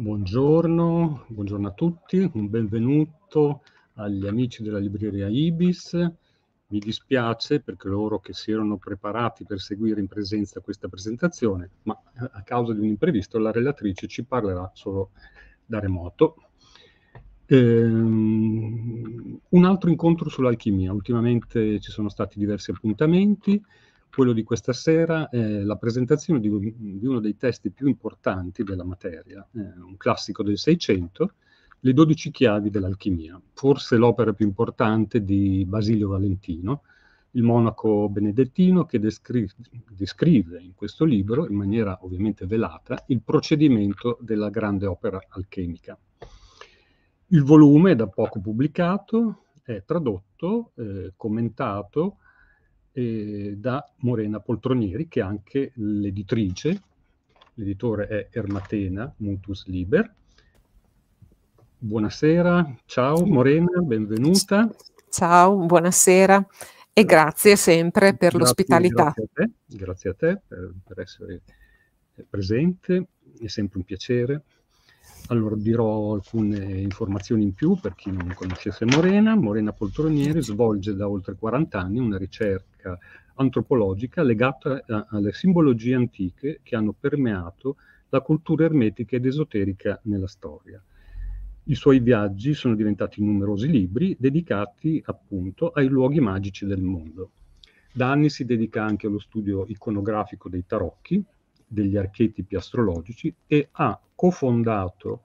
Buongiorno, buongiorno, a tutti, un benvenuto agli amici della libreria Ibis. Mi dispiace per coloro che si erano preparati per seguire in presenza questa presentazione, ma a causa di un imprevisto la relatrice ci parlerà solo da remoto. Ehm, un altro incontro sull'alchimia. Ultimamente ci sono stati diversi appuntamenti. Quello di questa sera è eh, la presentazione di, di uno dei testi più importanti della materia, eh, un classico del Seicento, Le dodici chiavi dell'alchimia, forse l'opera più importante di Basilio Valentino, il monaco benedettino che descri- descrive in questo libro, in maniera ovviamente velata, il procedimento della grande opera alchemica. Il volume è da poco pubblicato, è tradotto, eh, commentato, eh, da Morena Poltronieri, che è anche l'editrice, l'editore è Ermatena Mutus Liber. Buonasera, ciao Morena, benvenuta. Ciao, buonasera e grazie sempre per grazie, l'ospitalità. Grazie a te, grazie a te per, per, essere eh, presente, è sempre un piacere. Allora dirò alcune informazioni in più per chi non conoscesse Morena. Morena Poltronieri svolge da oltre 40 anni una ricerca ricerca antropologica legata a, alle simbologie antiche che hanno permeato la cultura ermetica ed esoterica nella storia. I suoi viaggi sono diventati numerosi libri dedicati appunto ai luoghi magici del mondo. Da anni si dedica anche allo studio iconografico dei tarocchi, degli archetipi astrologici e ha cofondato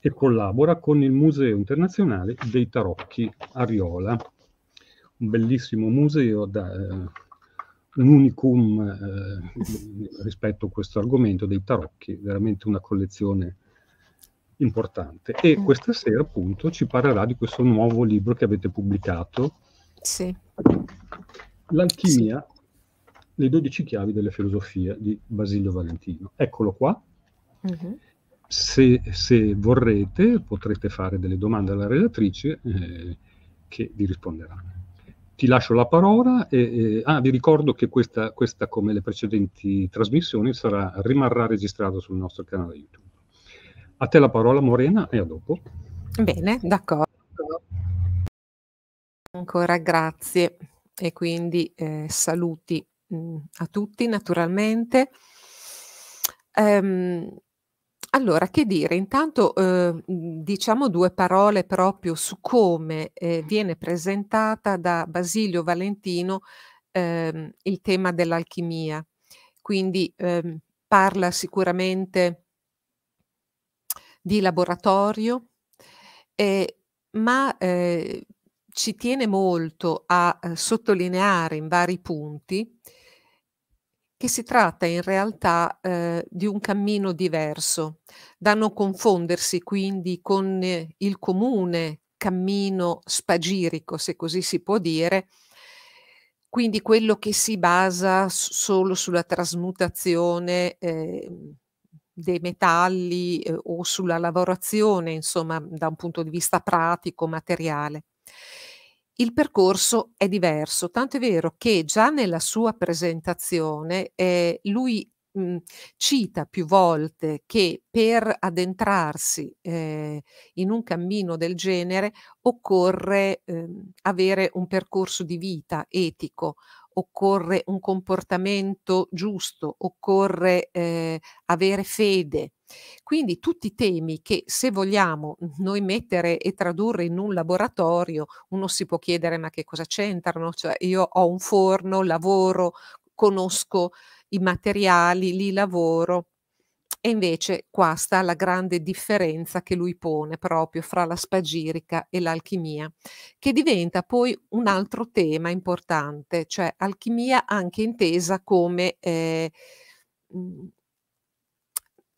e collabora con il Museo Internazionale dei Tarocchi Ariola, un bellissimo museo da, eh, un unicum eh, rispetto a questo argomento dei tarocchi, veramente una collezione importante. E mm. questa sera appunto ci parlerà di questo nuovo libro che avete pubblicato. Sì. L'alchimia, sì. le 12 chiavi della filosofia di Basilio Valentino. Eccolo qua. Uh-huh. Se, se, vorrete potrete fare delle domande alla relatrice eh, che vi risponderà ti lascio la parola e, e ah, vi ricordo che questa, questa, come le precedenti trasmissioni, sarà, rimarrà registrata sul nostro canale YouTube. A te la parola Morena e a dopo. Bene, d'accordo. Ancora grazie e quindi eh, saluti mh, mm, a tutti naturalmente. Um, allora, che dire? Intanto eh, diciamo due parole proprio su come eh, viene presentata da Basilio Valentino eh, il tema dell'alchimia. Quindi ehm, parla sicuramente di laboratorio, eh, ma eh, ci tiene molto a eh, sottolineare in vari punti che si tratta in realtà eh, di un cammino diverso, da non confondersi quindi con eh, il comune cammino spagirico, se così si può dire, quindi quello che si basa solo sulla trasmutazione eh, dei metalli eh, o sulla lavorazione, insomma, da un punto di vista pratico, materiale il percorso è diverso, tanto è vero che già nella sua presentazione eh, lui mh, mm, cita più volte che per addentrarsi eh, in un cammino del genere occorre eh, avere un percorso di vita etico, occorre un comportamento giusto, occorre eh, avere fede. Quindi tutti i temi che se vogliamo noi mettere e tradurre in un laboratorio, uno si può chiedere ma che cosa c'entrano? Cioè io ho un forno, lavoro, conosco i materiali, li lavoro e invece qua sta la grande differenza che lui pone proprio fra la spagirica e l'alchimia, che diventa poi un altro tema importante, cioè alchimia anche intesa come eh, mm,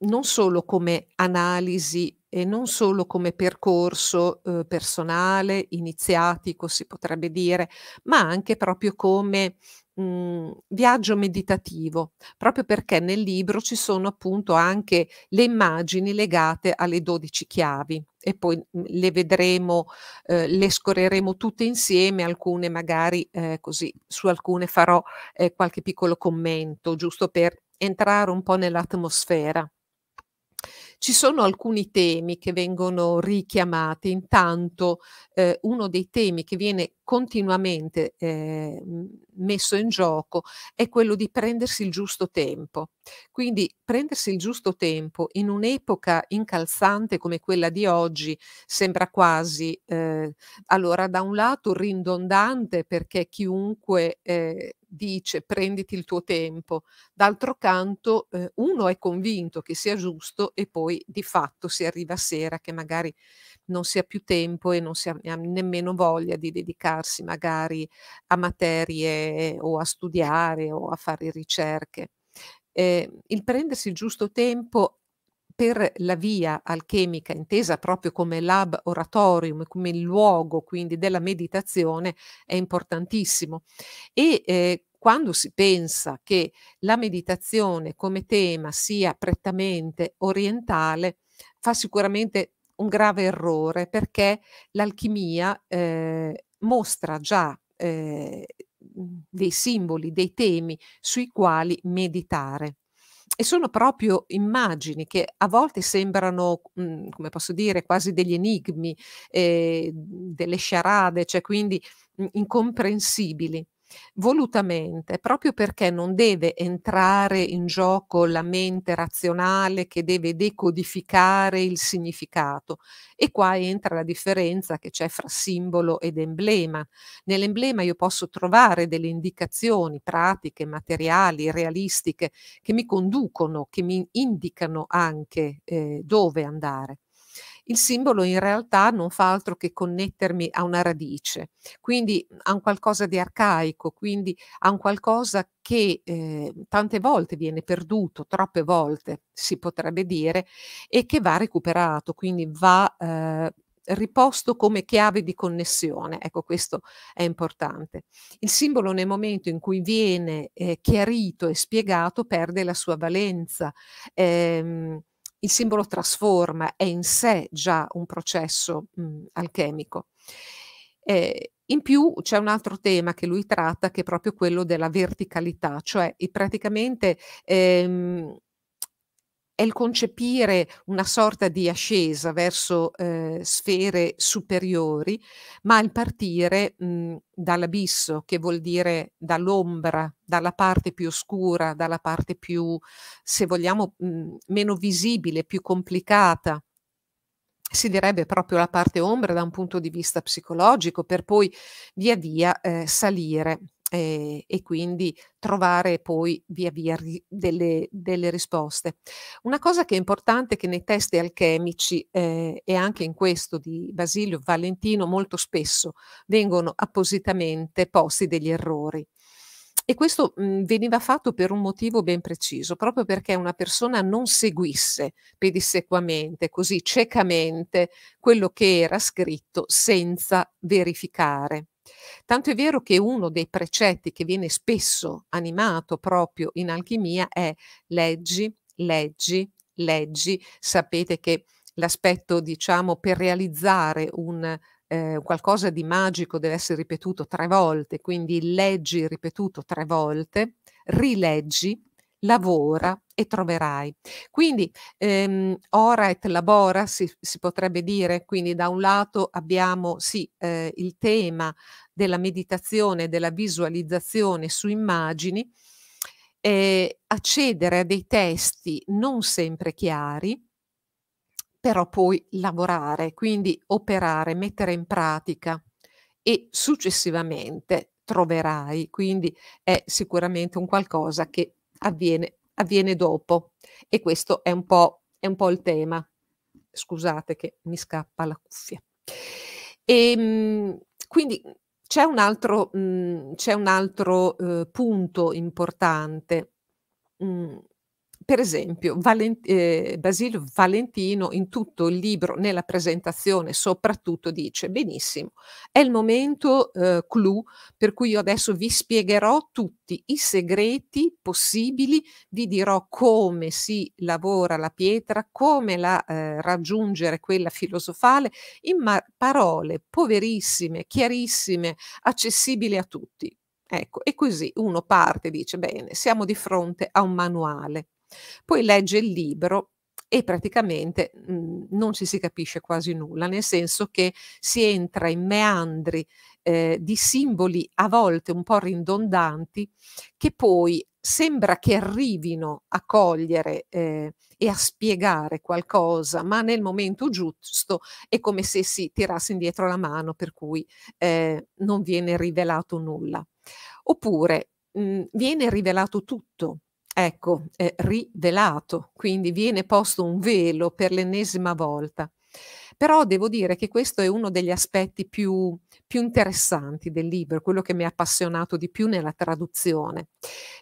non solo come analisi e non solo come percorso eh, personale, iniziatico si potrebbe dire, ma anche proprio come mh, mhmm, viaggio meditativo, proprio perché nel libro ci sono appunto anche le immagini legate alle 12 chiavi e poi mhmm, le vedremo, eh, le scorreremo tutte insieme, alcune magari eh, così, su alcune farò eh, qualche piccolo commento, giusto per entrare un po' nell'atmosfera. Ci sono alcuni temi che vengono richiamati, intanto eh, uno dei temi che viene continuamente eh, mhmm, messo in gioco è quello di prendersi il giusto tempo. Quindi prendersi il giusto tempo in un'epoca incalzante come quella di oggi sembra quasi, eh, allora da un lato ridondante perché chiunque eh, dice prenditi il tuo tempo, d'altro canto eh, uno è convinto che sia giusto e poi di fatto si arriva a sera che magari non si ha più tempo e non si ha nemmeno voglia di dedicarsi magari a materie o a studiare o a fare ricerche. Eh, il prendersi il giusto tempo per la via alchemica, intesa proprio come lab oratorium, come il luogo quindi della meditazione, è importantissimo. E eh, quando si pensa che la meditazione come tema sia prettamente orientale, fa sicuramente un grave errore perché l'alchimia eh, mostra già eh, dei simboli, dei temi sui quali meditare. E sono proprio immagini che a volte sembrano, mh, mm, come posso dire, quasi degli enigmi, eh, delle sciarade, cioè quindi mh, mm, incomprensibili volutamente, proprio perché non deve entrare in gioco la mente razionale che deve decodificare il significato. E qua entra la differenza che c'è fra simbolo ed emblema. Nell'emblema io posso trovare delle indicazioni pratiche, materiali, realistiche che mi conducono, che mi indicano anche eh, dove andare il simbolo in realtà non fa altro che connettermi a una radice, quindi a un qualcosa di arcaico, quindi a un qualcosa che eh, tante volte viene perduto, troppe volte si potrebbe dire, e che va recuperato, quindi va eh, riposto come chiave di connessione. Ecco, questo è importante. Il simbolo nel momento in cui viene eh, chiarito e spiegato perde la sua valenza. Eh, il simbolo trasforma, è in sé già un processo mh, mhmm, alchemico. Eh, in più c'è un altro tema che lui tratta che è proprio quello della verticalità, cioè praticamente ehm, è il concepire una sorta di ascesa verso eh, sfere superiori, ma il partire mh, mhmm, dall'abisso, che vuol dire dall'ombra, dalla parte più oscura, dalla parte più, se vogliamo, mh, mhmm, meno visibile, più complicata si direbbe proprio la parte ombra da un punto di vista psicologico, per poi via via eh, salire eh, e quindi trovare poi via via delle, delle, risposte. Una cosa che è importante è che nei testi alchemici eh, e anche in questo di Basilio Valentino molto spesso vengono appositamente posti degli errori. E questo mh, mhmm, veniva fatto per un motivo ben preciso, proprio perché una persona non seguisse pedissequamente, così ciecamente, quello che era scritto senza verificare. Tanto è vero che uno dei precetti che viene spesso animato proprio in alchimia è leggi, leggi, leggi. Sapete che l'aspetto, diciamo, per realizzare un eh, qualcosa di magico deve essere ripetuto tre volte, quindi leggi ripetuto tre volte, rileggi, lavora e troverai. Quindi ehm, ora et labora si, si, potrebbe dire, quindi da un lato abbiamo sì eh, il tema della meditazione, della visualizzazione su immagini, eh, accedere a dei testi non sempre chiari, però poi lavorare, quindi operare, mettere in pratica e successivamente troverai, quindi è sicuramente un qualcosa che avviene, avviene dopo. E questo è un po', è un po il tema. Scusate che mi scappa la cuffia. E, ehm, quindi c'è un altro, mm, c'è un altro eh, punto importante. Mm, per esempio, Valent- eh, Basilio Valentino in tutto il libro, nella presentazione soprattutto, dice benissimo, è il momento eh, clou per cui io adesso vi spiegherò tutti i segreti possibili, vi dirò come si lavora la pietra, come la eh, raggiungere quella filosofale, in ma- parole poverissime, chiarissime, accessibili a tutti. Ecco, e così uno parte e dice, bene, siamo di fronte a un manuale. Poi legge il libro e praticamente mh, mhmm, non ci si capisce quasi nulla, nel senso che si entra in meandri eh, di simboli a volte un po' ridondanti che poi sembra che arrivino a cogliere eh, e a spiegare qualcosa, ma nel momento giusto è come se si tirasse indietro la mano, per cui eh, non viene rivelato nulla. Oppure mh, mhmm, viene rivelato tutto, ecco, è rivelato, quindi viene posto un velo per l'ennesima volta. Però devo dire che questo è uno degli aspetti più, più, interessanti del libro, quello che mi ha appassionato di più nella traduzione.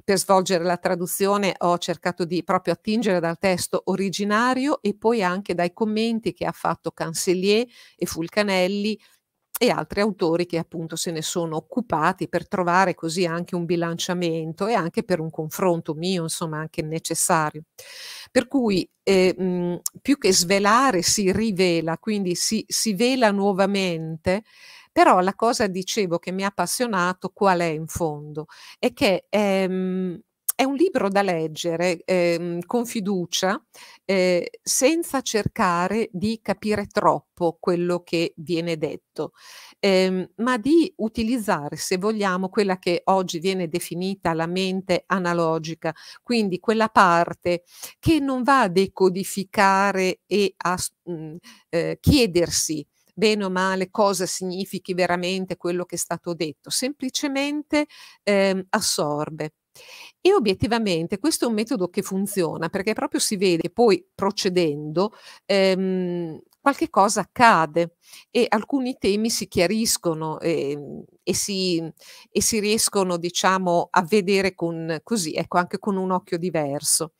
Per svolgere la traduzione ho cercato di proprio attingere dal testo originario e poi anche dai commenti che ha fatto Cancellier e Fulcanelli e altri autori che appunto se ne sono occupati per trovare così anche un bilanciamento e anche per un confronto mio, insomma, anche necessario. Per cui eh, mh, più che svelare si rivela, quindi si, si vela nuovamente però la cosa dicevo che mi ha appassionato qual è in fondo è che ehm, è un libro da leggere ehm, con fiducia, eh, senza cercare di capire troppo quello che viene detto, ehm, ma di utilizzare, se vogliamo, quella che oggi viene definita la mente analogica, quindi quella parte che non va a decodificare e a mh, mm, eh, chiedersi bene o male cosa significhi veramente quello che è stato detto, semplicemente eh, assorbe. E obiettivamente questo è un metodo che funziona perché proprio si vede poi procedendo ehm, qualche cosa accade e alcuni temi si chiariscono e, ehm, e, si, e si, riescono diciamo, a vedere con, così, ecco, anche con un occhio diverso.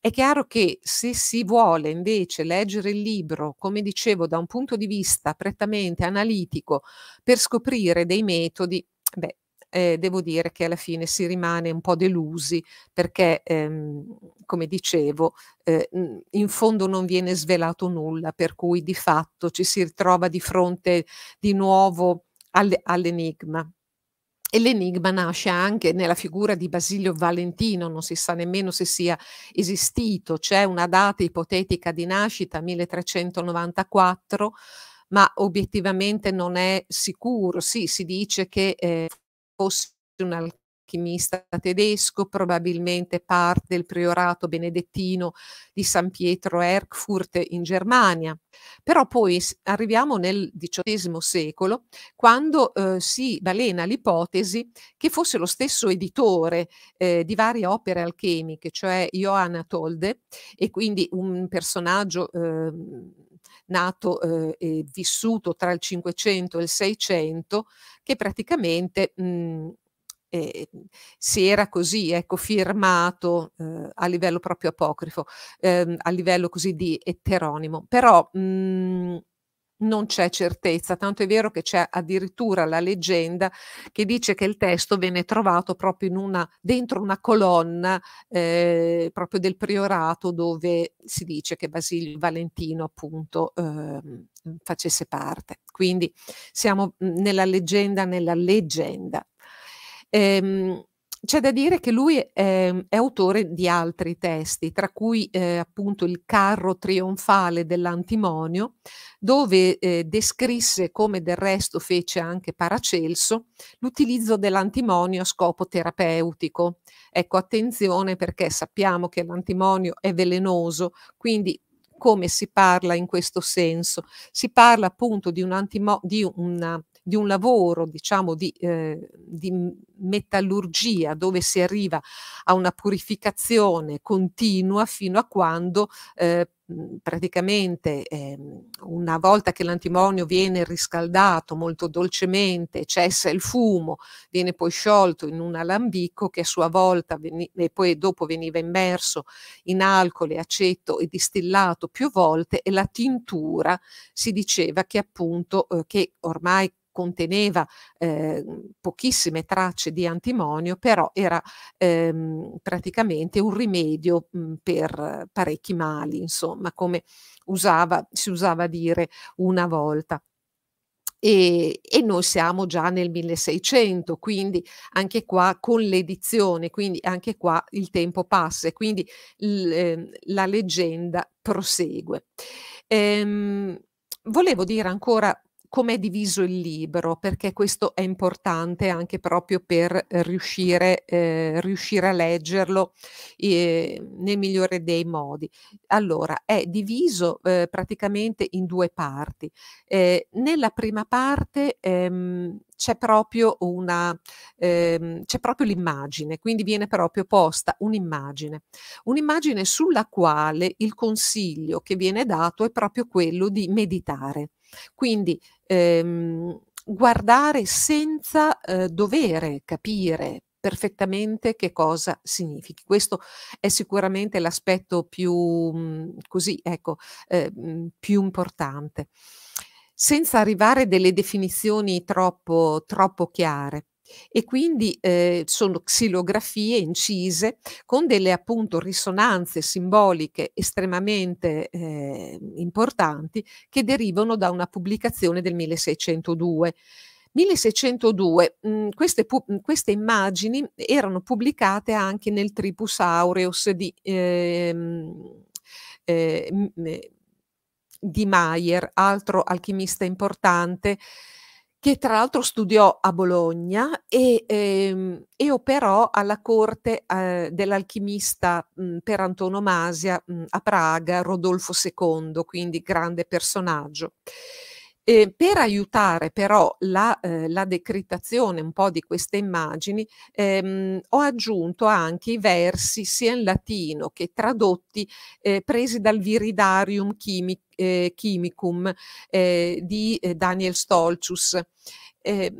È chiaro che se si vuole invece leggere il libro, come dicevo, da un punto di vista prettamente analitico per scoprire dei metodi, beh, eh, devo dire che alla fine si rimane un po' delusi perché, ehm, come dicevo, eh, in fondo non viene svelato nulla, per cui di fatto ci si ritrova di fronte di nuovo all all'enigma. E l'enigma nasce anche nella figura di Basilio Valentino, non si sa nemmeno se sia esistito, c'è una data ipotetica di nascita 1394, ma obiettivamente non è sicuro. Sì, si dice che eh, fosse un alchimista tedesco, probabilmente parte del priorato benedettino di San Pietro Erfurt in Germania. Però poi arriviamo nel XVIII secolo quando eh, si balena l'ipotesi che fosse lo stesso editore eh, di varie opere alchemiche, cioè Johann Tolde, e quindi un personaggio eh, nato eh, e vissuto tra il 500 e il 600, che praticamente mh, mhmm, eh, si era così ecco, firmato eh, a livello proprio apocrifo, ehm, a livello così di eteronimo. Però mh, mhmm, non c'è certezza, tanto è vero che c'è addirittura la leggenda che dice che il testo venne trovato proprio una, dentro una colonna eh, proprio del priorato dove si dice che Basilio Valentino appunto eh, facesse parte. Quindi siamo mm, nella leggenda, nella leggenda. Ehm, c'è da dire che lui è, ehm, è, autore di altri testi, tra cui eh, appunto il carro trionfale dell'antimonio, dove eh, descrisse, come del resto fece anche Paracelso, l'utilizzo dell'antimonio a scopo terapeutico. Ecco, attenzione perché sappiamo che l'antimonio è velenoso, quindi come si parla in questo senso? Si parla appunto di, un antimo- di una di un lavoro diciamo di, eh, di metallurgia dove si arriva a una purificazione continua fino a quando eh, praticamente eh, una volta che l'antimonio viene riscaldato molto dolcemente, cessa il fumo, viene poi sciolto in un alambicco che a sua volta e poi dopo veniva immerso in alcol e aceto e distillato più volte e la tintura si diceva che appunto eh, che ormai conteneva eh, pochissime tracce di antimonio, però era ehm, praticamente un rimedio mh, mm, per parecchi mali, insomma, come usava, si usava dire una volta. E, e, noi siamo già nel 1600, quindi anche qua con l'edizione, quindi anche qua il tempo passa e quindi ehm, la leggenda prosegue. Ehm, volevo dire ancora come è diviso il libro, perché questo è importante anche proprio per eh, riuscire, eh, riuscire a leggerlo eh, nel migliore dei modi. Allora, è diviso eh, praticamente in due parti. Eh, nella prima parte ehm, c'è proprio, ehm, proprio l'immagine, quindi viene proprio posta un'immagine, un'immagine sulla quale il consiglio che viene dato è proprio quello di meditare. Quindi ehm, guardare senza eh, dovere capire perfettamente che cosa significhi. Questo è sicuramente l'aspetto più, mm, così, ecco, eh, mm, più importante senza arrivare a delle definizioni troppo, troppo chiare e quindi eh, sono xilografie incise con delle appunto risonanze simboliche estremamente eh, importanti che derivano da una pubblicazione del 1602. 1602 mh, queste, mm, queste, immagini erano pubblicate anche nel Tripus Aureus di, ehm, eh, eh, di Mayer, altro alchimista importante che tra l'altro studiò a Bologna e, ehm, e operò alla corte eh, dell'alchimista mm, per antonomasia mh, mm, a Praga, Rodolfo II, quindi grande personaggio. Eh, per aiutare però la, eh, la decrittazione un po' di queste immagini, ehm, ho aggiunto anche i versi sia in latino che tradotti eh, presi dal Viridarium Chimic eh, Chimicum eh, di eh, Daniel Stolcius. Eh,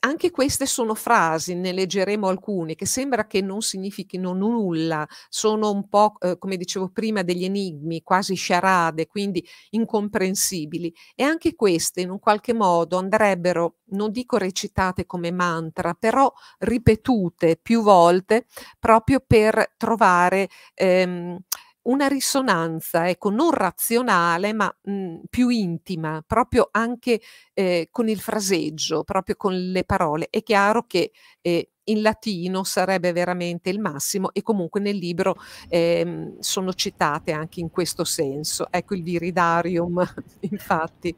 anche queste sono frasi, ne leggeremo alcune, che sembra che non significhino nulla, sono un po', eh, come dicevo prima, degli enigmi, quasi sciarade, quindi incomprensibili. E anche queste in un qualche modo andrebbero, non dico recitate come mantra, però ripetute più volte proprio per trovare... Ehm, una risonanza, ecco, non razionale, ma mh, mhmm, più intima, proprio anche eh, con il fraseggio, proprio con le parole. È chiaro che eh, in latino sarebbe veramente il massimo e comunque nel libro eh, sono citate anche in questo senso. Ecco il viridarium, infatti.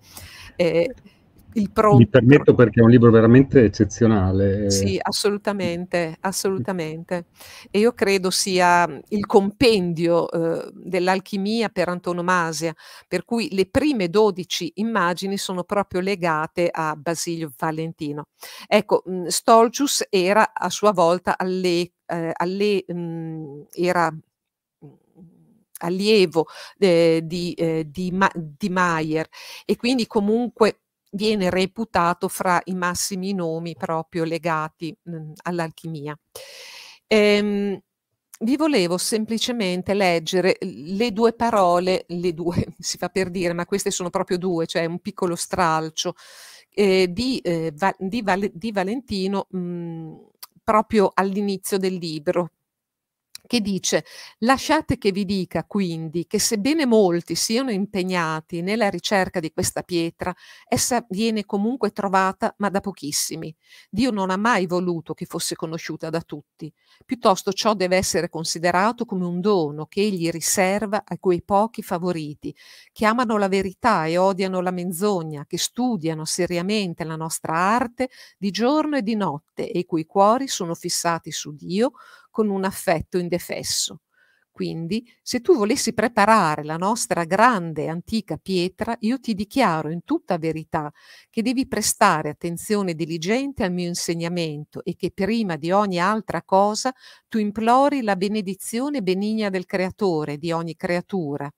Ehm, il pronto. Mi permetto perché è un libro veramente eccezionale. Sì, assolutamente, assolutamente. E io credo sia il compendio eh, dell'alchimia per antonomasia, per cui le prime 12 immagini sono proprio legate a Basilio Valentino. Ecco, Stolcius era a sua volta alle, eh, alle, mh, era allievo eh, di, eh, di, Ma di Maier e quindi comunque viene reputato fra i massimi nomi proprio legati mhmm, all'alchimia. Ehm, vi volevo semplicemente leggere le due parole, le due si fa per dire, ma queste sono proprio due, cioè un piccolo stralcio eh, di, eh, va, di, Val di, Valentino mh, mhmm, proprio all'inizio del libro, che dice lasciate che vi dica quindi che sebbene molti siano impegnati nella ricerca di questa pietra, essa viene comunque trovata ma da pochissimi. Dio non ha mai voluto che fosse conosciuta da tutti, piuttosto ciò deve essere considerato come un dono che egli riserva a quei pochi favoriti, che amano la verità e odiano la menzogna, che studiano seriamente la nostra arte di giorno e di notte e i cui cuori sono fissati su Dio, con un affetto indefesso. Quindi, se tu volessi preparare la nostra grande antica pietra, io ti dichiaro in tutta verità che devi prestare attenzione diligente al mio insegnamento e che prima di ogni altra cosa tu implori la benedizione benigna del Creatore di ogni creatura.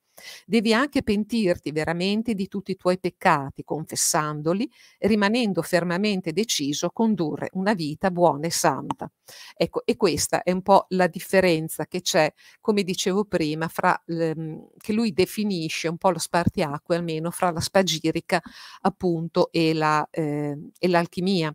Devi anche pentirti veramente di tutti i tuoi peccati, confessandoli, rimanendo fermamente deciso a condurre una vita buona e santa. Ecco, e questa è un po' la differenza che c'è, come dicevo prima, fra, ehm, che lui definisce un po' lo spartiacque almeno fra la spagirica appunto e, la, eh, e l'alchimia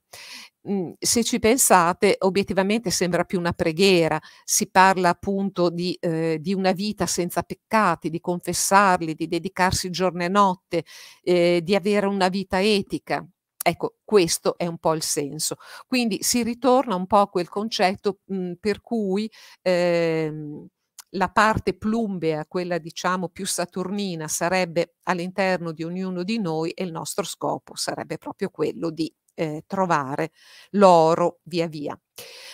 mm, se ci pensate, obiettivamente sembra più una preghiera, si parla appunto di, eh, di una vita senza peccati, di confessarli, di dedicarsi giorno e notte, eh, di avere una vita etica. Ecco, questo è un po' il senso. Quindi si ritorna un po' a quel concetto mh, mhmm, per cui ehm, la parte plumbea, quella diciamo più saturnina, sarebbe all'interno di ognuno di noi e il nostro scopo sarebbe proprio quello di eh, trovare l'oro via via.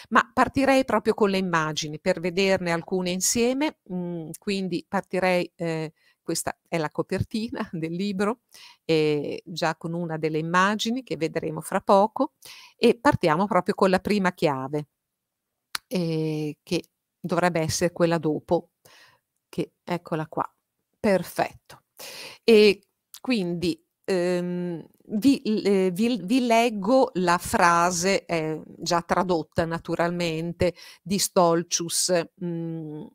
Ma partirei proprio con le immagini per vederne alcune insieme, mh, mhmm, quindi partirei eh, questa è la copertina del libro, eh, già con una delle immagini che vedremo fra poco e partiamo proprio con la prima chiave, eh, che dovrebbe essere quella dopo, che eccola qua, perfetto. E quindi ehm, vi, eh, vi, vi, leggo la frase eh, già tradotta naturalmente di Stolcius. Mh, mm,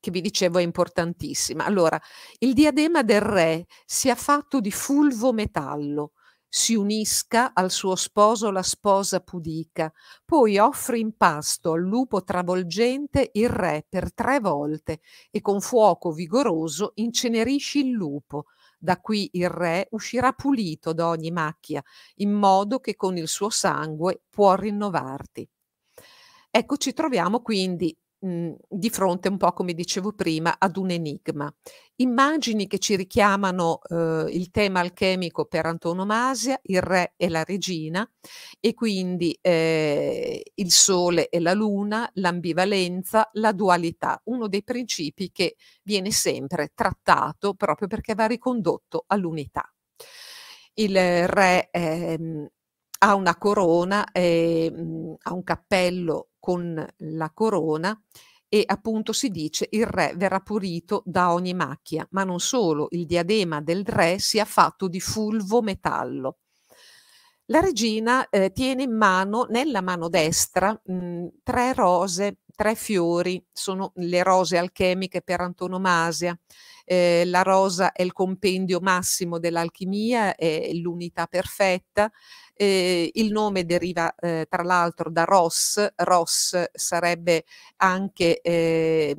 che vi dicevo è importantissima. Allora, il diadema del re sia fatto di fulvo metallo, si unisca al suo sposo la sposa pudica, poi offre in pasto al lupo travolgente il re per tre volte e con fuoco vigoroso incenerisci il lupo. Da qui il re uscirà pulito da ogni macchia, in modo che con il suo sangue può rinnovarti. Ecco, ci troviamo quindi Mhmm, di fronte un po' come dicevo prima ad un enigma. Immagini che ci richiamano eh, il tema alchemico per antonomasia, il re e la regina e quindi eh, il sole e la luna, l'ambivalenza, la dualità, uno dei principi che viene sempre trattato proprio perché va ricondotto all'unità il re è, mhmm, ha una corona, eh, ha un cappello con la corona e appunto si dice il re verrà pulito da ogni macchia, ma non solo, il diadema del re sia fatto di fulvo metallo. La regina eh, tiene in mano, nella mano destra, mh, mhmm, tre rose, tre fiori, sono le rose alchemiche per antonomasia. Eh, la rosa è il compendio massimo dell'alchimia, è l'unità perfetta, eh, il nome deriva eh, tra l'altro da Ross, Ross sarebbe anche eh,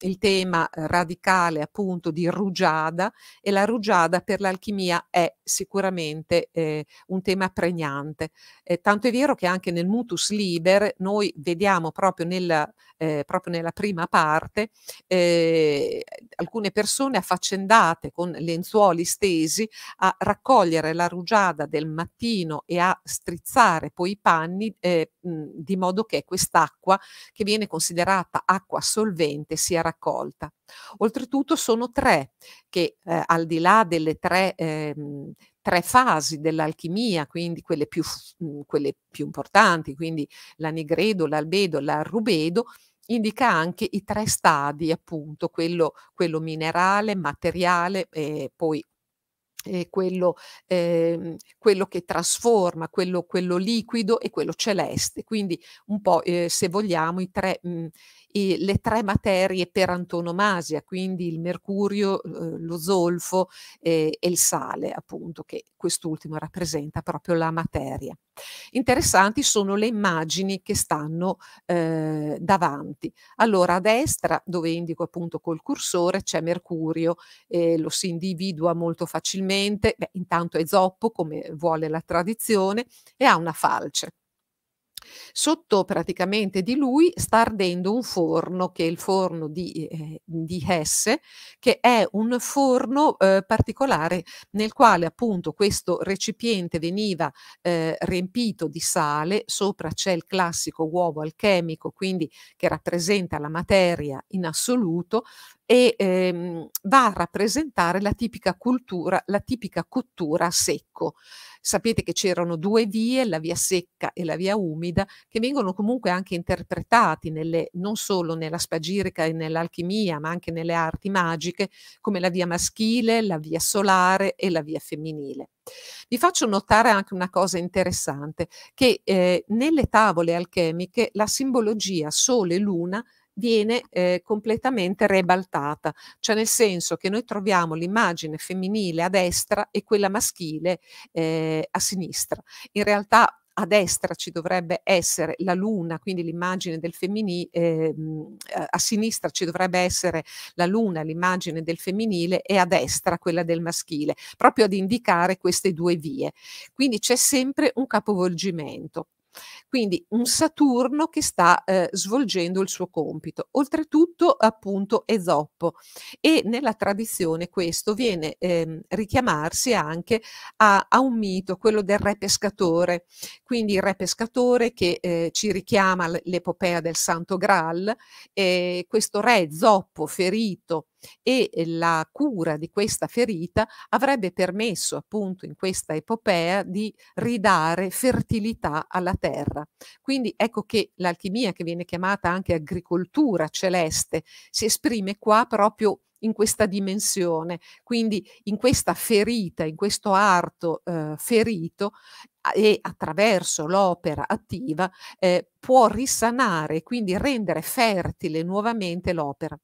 il tema radicale appunto di rugiada e la rugiada per l'alchimia è sicuramente eh, un tema pregnante. Eh, tanto è vero che anche nel Mutus Liber noi vediamo proprio nella, eh, proprio nella prima parte ehm, alcune persone affaccendate con lenzuoli stesi a raccogliere la rugiada del mattino e a strizzare poi i panni eh, di modo che quest'acqua che viene considerata acqua solvente sia raccolta. Oltretutto sono tre che eh, al di là delle tre ehm, tre fasi dell'alchimia, quindi quelle più, mh, quelle più, importanti, quindi l'anigredo, l'albedo, l'arrubedo, indica anche i tre stadi, appunto, quello, quello minerale, materiale e poi eh, quello, eh, quello, che trasforma, quello, quello, liquido e quello celeste. Quindi un po', eh, se vogliamo, i tre, mh, mhmm, eh, le tre materie per antonomasia, quindi il mercurio, eh, lo zolfo eh, e il sale, appunto, che quest'ultimo rappresenta proprio la materia. Interessanti sono le immagini che stanno eh, davanti. Allora a destra dove indico appunto col cursore c'è Mercurio, eh, lo si individua molto facilmente, Beh, intanto è zoppo come vuole la tradizione e ha una falce. Sotto praticamente di lui sta ardendo un forno, che è il forno di, eh, di Hesse, che è un forno eh, particolare nel quale appunto questo recipiente veniva eh, riempito di sale, sopra c'è il classico uovo alchemico, quindi che rappresenta la materia in assoluto, e ehm, va a rappresentare la tipica cultura, la tipica cottura a secco. Sapete che c'erano due vie, la via secca e la via umida, che vengono comunque anche interpretati nelle, non solo nella spagirica e nell'alchimia, ma anche nelle arti magiche, come la via maschile, la via solare e la via femminile. Vi faccio notare anche una cosa interessante, che eh, nelle tavole alchemiche la simbologia Sole e Luna viene eh, completamente rebaltata, cioè nel senso che noi troviamo l'immagine femminile a destra e quella maschile eh, a sinistra. In realtà a destra ci dovrebbe essere la luna, quindi l'immagine del femminile, eh, a sinistra ci dovrebbe essere la luna, l'immagine del femminile e a destra quella del maschile, proprio ad indicare queste due vie. Quindi c'è sempre un capovolgimento. Quindi un Saturno che sta eh, svolgendo il suo compito. Oltretutto appunto è zoppo e nella tradizione questo viene ehm, richiamarsi anche a, a, un mito, quello del re pescatore. Quindi il re pescatore che eh, ci richiama l'epopea del Santo Graal, eh, questo re zoppo ferito e eh, la cura di questa ferita avrebbe permesso appunto in questa epopea di ridare fertilità alla terra. Quindi ecco che l'alchimia che viene chiamata anche agricoltura celeste si esprime qua proprio in questa dimensione, quindi in questa ferita, in questo arto eh, ferito e attraverso l'opera attiva eh, può risanare quindi rendere fertile nuovamente l'opera.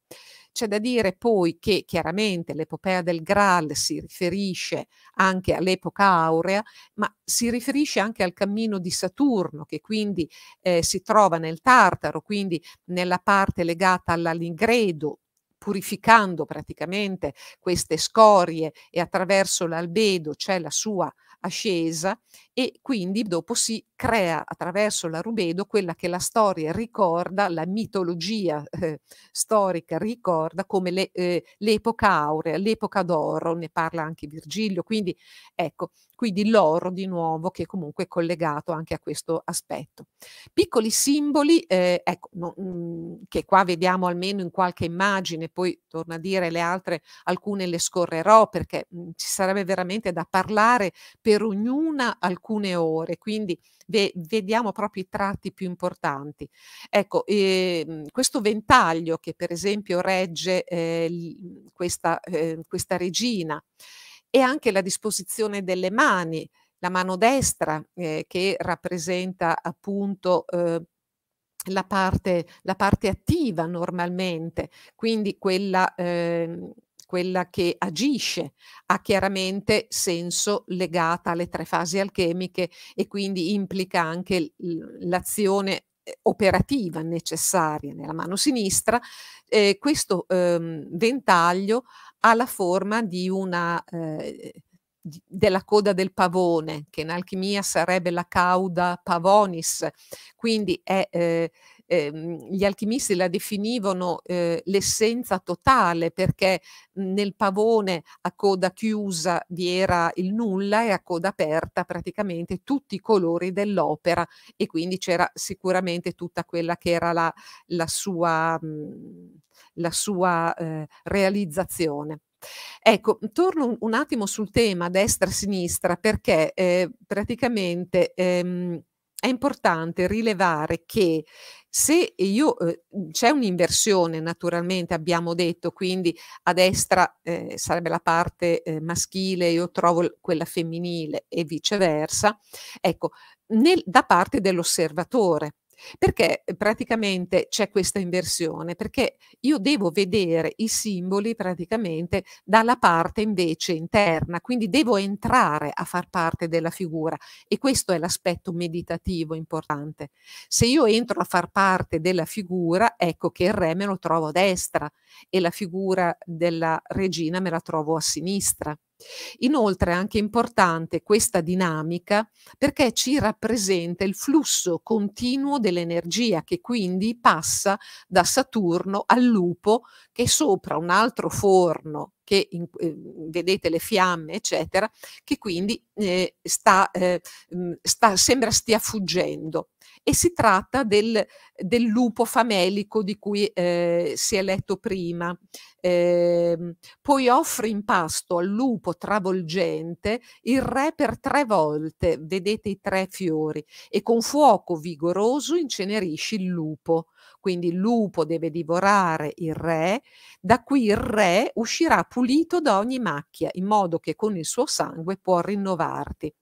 C'è da dire poi che chiaramente l'epopea del Graal si riferisce anche all'epoca aurea, ma si riferisce anche al cammino di Saturno, che quindi eh, si trova nel Tartaro, quindi nella parte legata all'Alingredo, purificando praticamente queste scorie e attraverso l'albedo c'è la sua ascesa e quindi dopo si crea attraverso la Rubedo quella che la storia ricorda, la mitologia eh, storica ricorda come le, eh, l'epoca aurea, l'epoca d'oro, ne parla anche Virgilio, quindi ecco quindi l'oro di nuovo che comunque è collegato anche a questo aspetto. Piccoli simboli, eh, ecco, no, mh, mm, che qua vediamo almeno in qualche immagine, poi torno a dire le altre, alcune le scorrerò perché mh, mm, ci sarebbe veramente da parlare per ognuna alcune ore, quindi ve, vediamo proprio i tratti più importanti. Ecco, eh, questo ventaglio che per esempio regge eh, questa, eh, questa regina, e anche la disposizione delle mani, la mano destra eh, che rappresenta appunto eh, la, parte, la parte, attiva normalmente, quindi quella, eh, quella che agisce, ha chiaramente senso legata alle tre fasi alchemiche e quindi implica anche l'azione eh, operativa necessaria nella mano sinistra. Eh, questo ehm, ventaglio ha la forma di una, eh, di, della coda del pavone, che in alchimia sarebbe la cauda pavonis, quindi è eh, Ehm, gli alchimisti la definivano eh, l'essenza totale perché mhmm, nel pavone a coda chiusa vi era il nulla e a coda aperta praticamente tutti i colori dell'opera e quindi c'era sicuramente tutta quella che era la, la sua, mhmm, la sua eh, realizzazione. Ecco, torno un attimo sul tema destra-sinistra perché eh, praticamente ehm, è importante rilevare che se io eh, c'è un'inversione, naturalmente abbiamo detto, quindi a destra eh, sarebbe la parte eh, maschile, io trovo quella femminile e viceversa, ecco, nel, da parte dell'osservatore. Perché ehm, praticamente c'è questa inversione? Perché io devo vedere i simboli praticamente dalla parte invece interna, quindi devo entrare a far parte della figura e questo è l'aspetto meditativo importante. Se io entro a far parte della figura, ecco che il re me lo trovo a destra e la figura della regina me la trovo a sinistra. Inoltre è anche importante questa dinamica perché ci rappresenta il flusso continuo dell'energia che quindi passa da Saturno al lupo che è sopra un altro forno che in, eh, vedete le fiamme, eccetera, che quindi eh, sta, eh, sta, sembra stia fuggendo e si tratta del, del lupo famelico di cui eh, si è letto prima. Eh, poi offre in pasto al lupo travolgente il re per tre volte, vedete i tre fiori, e con fuoco vigoroso incenerisci il lupo. Quindi il lupo deve divorare il re, da qui il re uscirà pulito da ogni macchia, in modo che con il suo sangue può rinnovarti.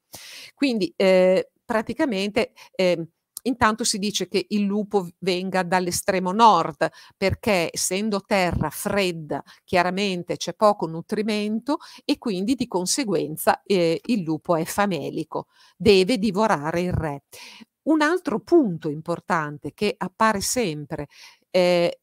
Quindi eh, praticamente eh, Intanto si dice che il lupo venga dall'estremo nord perché essendo terra fredda chiaramente c'è poco nutrimento e quindi di conseguenza eh, il lupo è famelico, deve divorare il re. Un altro punto importante che appare sempre eh,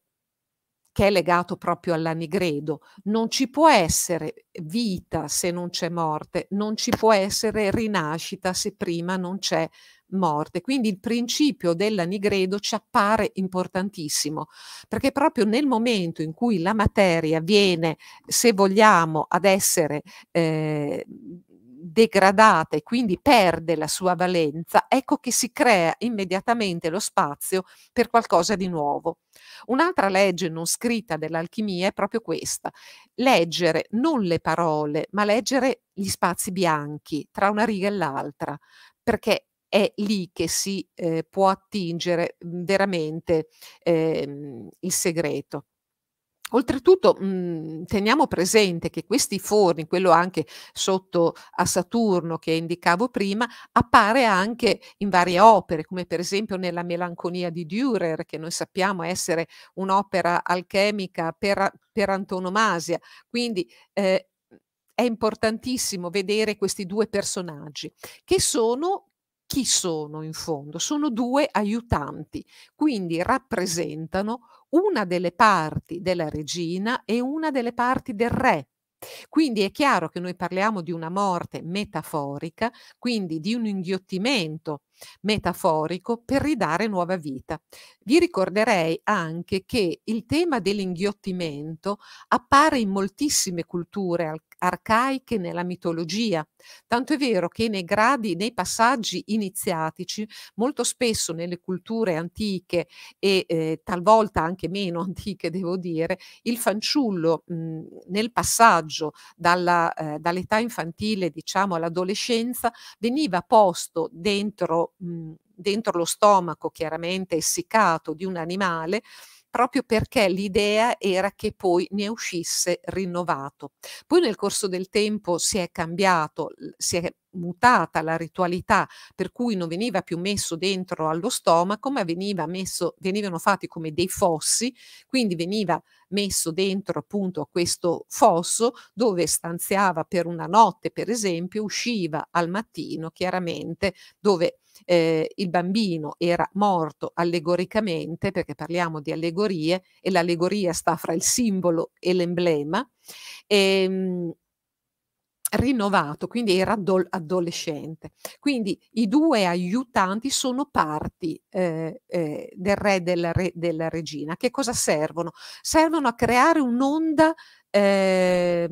che è legato proprio all'anigredo. Non ci può essere vita se non c'è morte, non ci può essere rinascita se prima non c'è morte. Quindi il principio dell'anigredo ci appare importantissimo, perché proprio nel momento in cui la materia viene, se vogliamo, ad essere... Eh, degradata e quindi perde la sua valenza, ecco che si crea immediatamente lo spazio per qualcosa di nuovo. Un'altra legge non scritta dell'alchimia è proprio questa, leggere non le parole, ma leggere gli spazi bianchi tra una riga e l'altra, perché è lì che si eh, può attingere mm, veramente eh, il segreto. Oltretutto mh, mhmm, teniamo presente che questi forni, quello anche sotto a Saturno che indicavo prima, appare anche in varie opere, come per esempio nella Melanconia di Dürer, che noi sappiamo essere un'opera alchemica per, per antonomasia. Quindi eh, è importantissimo vedere questi due personaggi che sono chi sono in fondo? Sono due aiutanti, quindi rappresentano una delle parti della regina e una delle parti del re. Quindi è chiaro che noi parliamo di una morte metaforica, quindi di un inghiottimento metaforico per ridare nuova vita. Vi ricorderei anche che il tema dell'inghiottimento appare in moltissime culture arcaiche nella mitologia. Tanto è vero che nei gradi, nei passaggi iniziatici, molto spesso nelle culture antiche e eh, talvolta anche meno antiche, devo dire, il fanciullo mh, mhmm, nel passaggio dalla, eh, dall'età infantile, diciamo, all'adolescenza, veniva posto dentro Mhmm, dentro lo stomaco chiaramente essiccato di un animale proprio perché l'idea era che poi ne uscisse rinnovato. Poi nel corso del tempo si è cambiato, si è mutata la ritualità per cui non veniva più messo dentro allo stomaco ma veniva messo, venivano fatti come dei fossi quindi veniva messo dentro appunto a questo fosso dove stanziava per una notte per esempio usciva al mattino chiaramente dove eh, il bambino era morto allegoricamente, perché parliamo di allegorie, e l'allegoria sta fra il simbolo e l'emblema, ehm, rinnovato, quindi era adolescente. Quindi i due aiutanti sono parti eh, eh, del re e della, re, della regina. Che cosa servono? Servono a creare un'onda eh,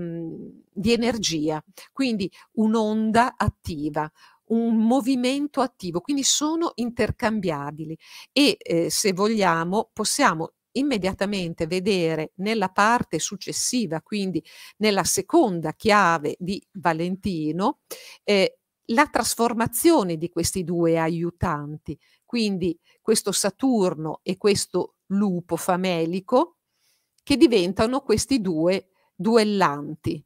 di energia, quindi un'onda attiva, un movimento attivo, quindi sono intercambiabili e eh, se vogliamo possiamo immediatamente vedere nella parte successiva, quindi nella seconda chiave di Valentino, eh, la trasformazione di questi due aiutanti, quindi questo Saturno e questo lupo famelico, che diventano questi due duellanti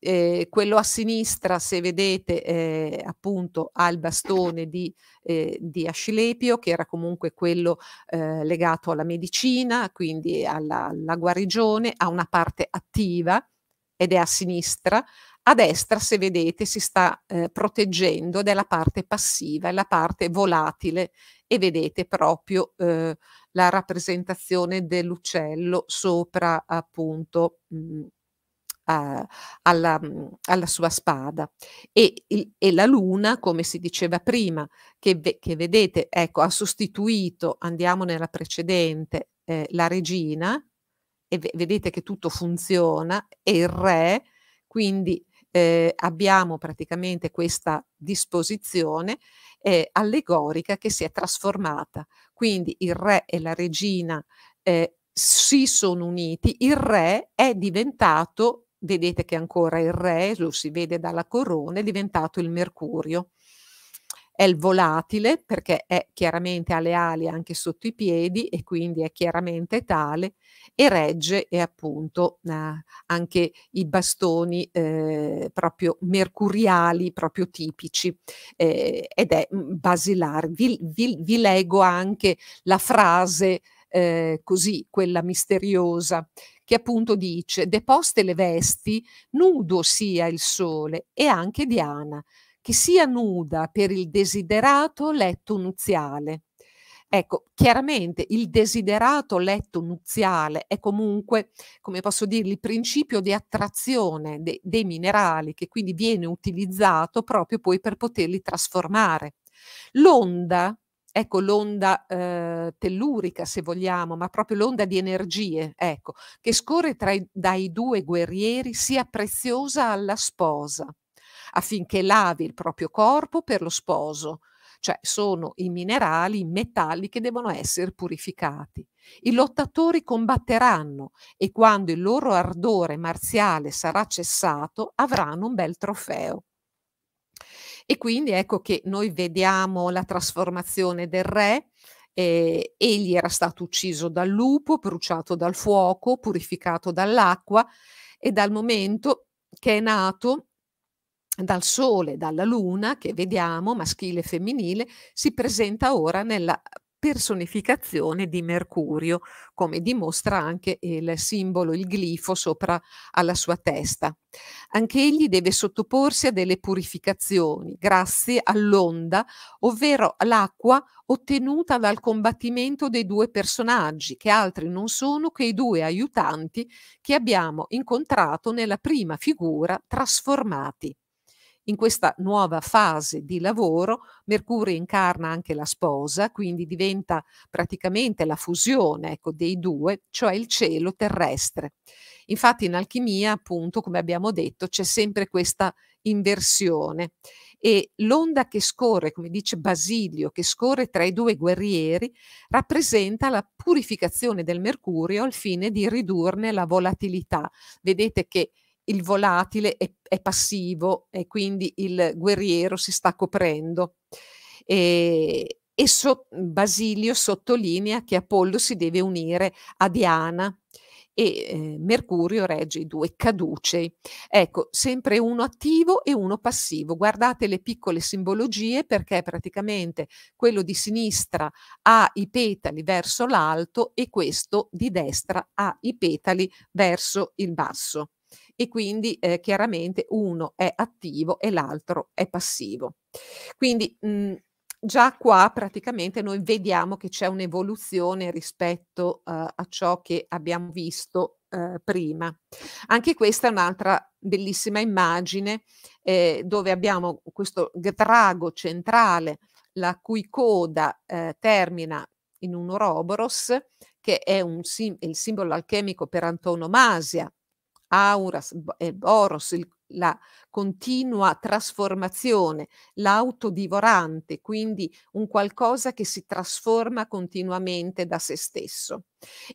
eh, quello a sinistra, se vedete, eh, appunto ha il bastone di, eh, di Ascilepio, che era comunque quello ehm, legato alla medicina, quindi alla, alla guarigione, ha una parte attiva ed è a sinistra. A destra, se vedete, si sta ehm, proteggendo ed è la parte passiva, è la parte volatile e vedete proprio ehm, la rappresentazione dell'uccello sopra appunto mh, a, alla, mm, alla, sua spada e, e, la luna, come si diceva prima, che, che vedete, ecco, ha sostituito, andiamo nella precedente, eh, la regina e vedete che tutto funziona e il re, quindi eh, abbiamo praticamente questa disposizione eh, allegorica che si è trasformata. Quindi il re e la regina eh, si sono uniti, il re è diventato vedete che ancora il re, lo si vede dalla corona, è diventato il mercurio. È il volatile perché è chiaramente alle ali anche sotto i piedi e quindi è chiaramente tale e regge e appunto eh, anche i bastoni eh, proprio mercuriali, proprio tipici eh, ed è mm, basilare. Vi, vi, vi leggo anche la frase eh, così, quella misteriosa che appunto dice deposte le vesti, nudo sia il sole e anche Diana, che sia nuda per il desiderato letto nuziale. Ecco, chiaramente il desiderato letto nuziale è comunque, come posso dire, il principio di attrazione de dei minerali che quindi viene utilizzato proprio poi per poterli trasformare. L'onda ecco l'onda eh, tellurica se vogliamo, ma proprio l'onda di energie, ecco, che scorre i, dai due guerrieri sia preziosa alla sposa, affinché lavi il proprio corpo per lo sposo, cioè sono i minerali, i metalli che devono essere purificati. I lottatori combatteranno e quando il loro ardore marziale sarà cessato avranno un bel trofeo. E quindi ecco che noi vediamo la trasformazione del re, eh, egli era stato ucciso dal lupo, bruciato dal fuoco, purificato dall'acqua e dal momento che è nato dal sole, dalla luna che vediamo, maschile e femminile, si presenta ora nella personificazione di Mercurio, come dimostra anche il simbolo, il glifo sopra alla sua testa. Anche egli deve sottoporsi a delle purificazioni grazie all'onda, ovvero l'acqua ottenuta dal combattimento dei due personaggi, che altri non sono che i due aiutanti che abbiamo incontrato nella prima figura trasformati. In questa nuova fase di lavoro Mercurio incarna anche la sposa, quindi diventa praticamente la fusione ecco, dei due, cioè il cielo terrestre. Infatti in alchimia, appunto, come abbiamo detto, c'è sempre questa inversione e l'onda che scorre, come dice Basilio, che scorre tra i due guerrieri, rappresenta la purificazione del mercurio al fine di ridurne la volatilità. Vedete che il volatile è, è passivo e quindi il guerriero si sta coprendo. E, e so, Basilio sottolinea che Apollo si deve unire a Diana e eh, Mercurio regge i due caducei. Ecco, sempre uno attivo e uno passivo. Guardate le piccole simbologie perché praticamente quello di sinistra ha i petali verso l'alto e questo di destra ha i petali verso il basso e quindi eh, chiaramente uno è attivo e l'altro è passivo. Quindi mh, mhmm, già qua praticamente noi vediamo che c'è un'evoluzione rispetto eh, a ciò che abbiamo visto eh, prima. Anche questa è un'altra bellissima immagine eh, dove abbiamo questo drago centrale la cui coda eh, termina in un Ouroboros che è un sim il simbolo alchemico per antonomasia Auras e eh, Boros, il, la continua trasformazione, l'autodivorante, quindi un qualcosa che si trasforma continuamente da se stesso.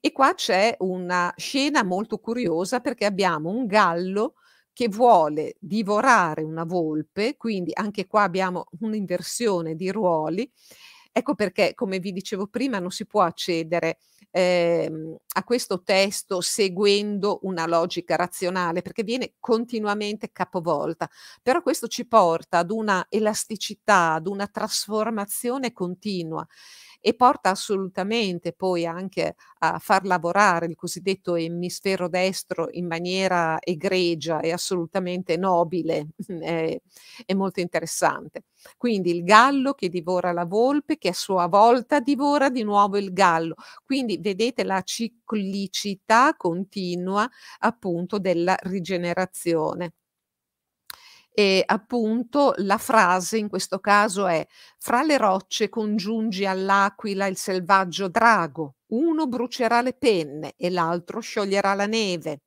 E qua c'è una scena molto curiosa perché abbiamo un gallo che vuole divorare una volpe, quindi anche qua abbiamo un'inversione di ruoli. Ecco perché, come vi dicevo prima, non si può accedere eh, a questo testo seguendo una logica razionale perché viene continuamente capovolta, però questo ci porta ad una elasticità, ad una trasformazione continua e porta assolutamente poi anche a far lavorare il cosiddetto emisfero destro in maniera egregia e assolutamente nobile è molto interessante. Quindi il gallo che divora la volpe, che a sua volta divora di nuovo il gallo. Quindi vedete la ciclicità continua appunto della rigenerazione e appunto la frase in questo caso è fra le rocce congiungi all'aquila il selvaggio drago, uno brucerà le penne e l'altro scioglierà la neve.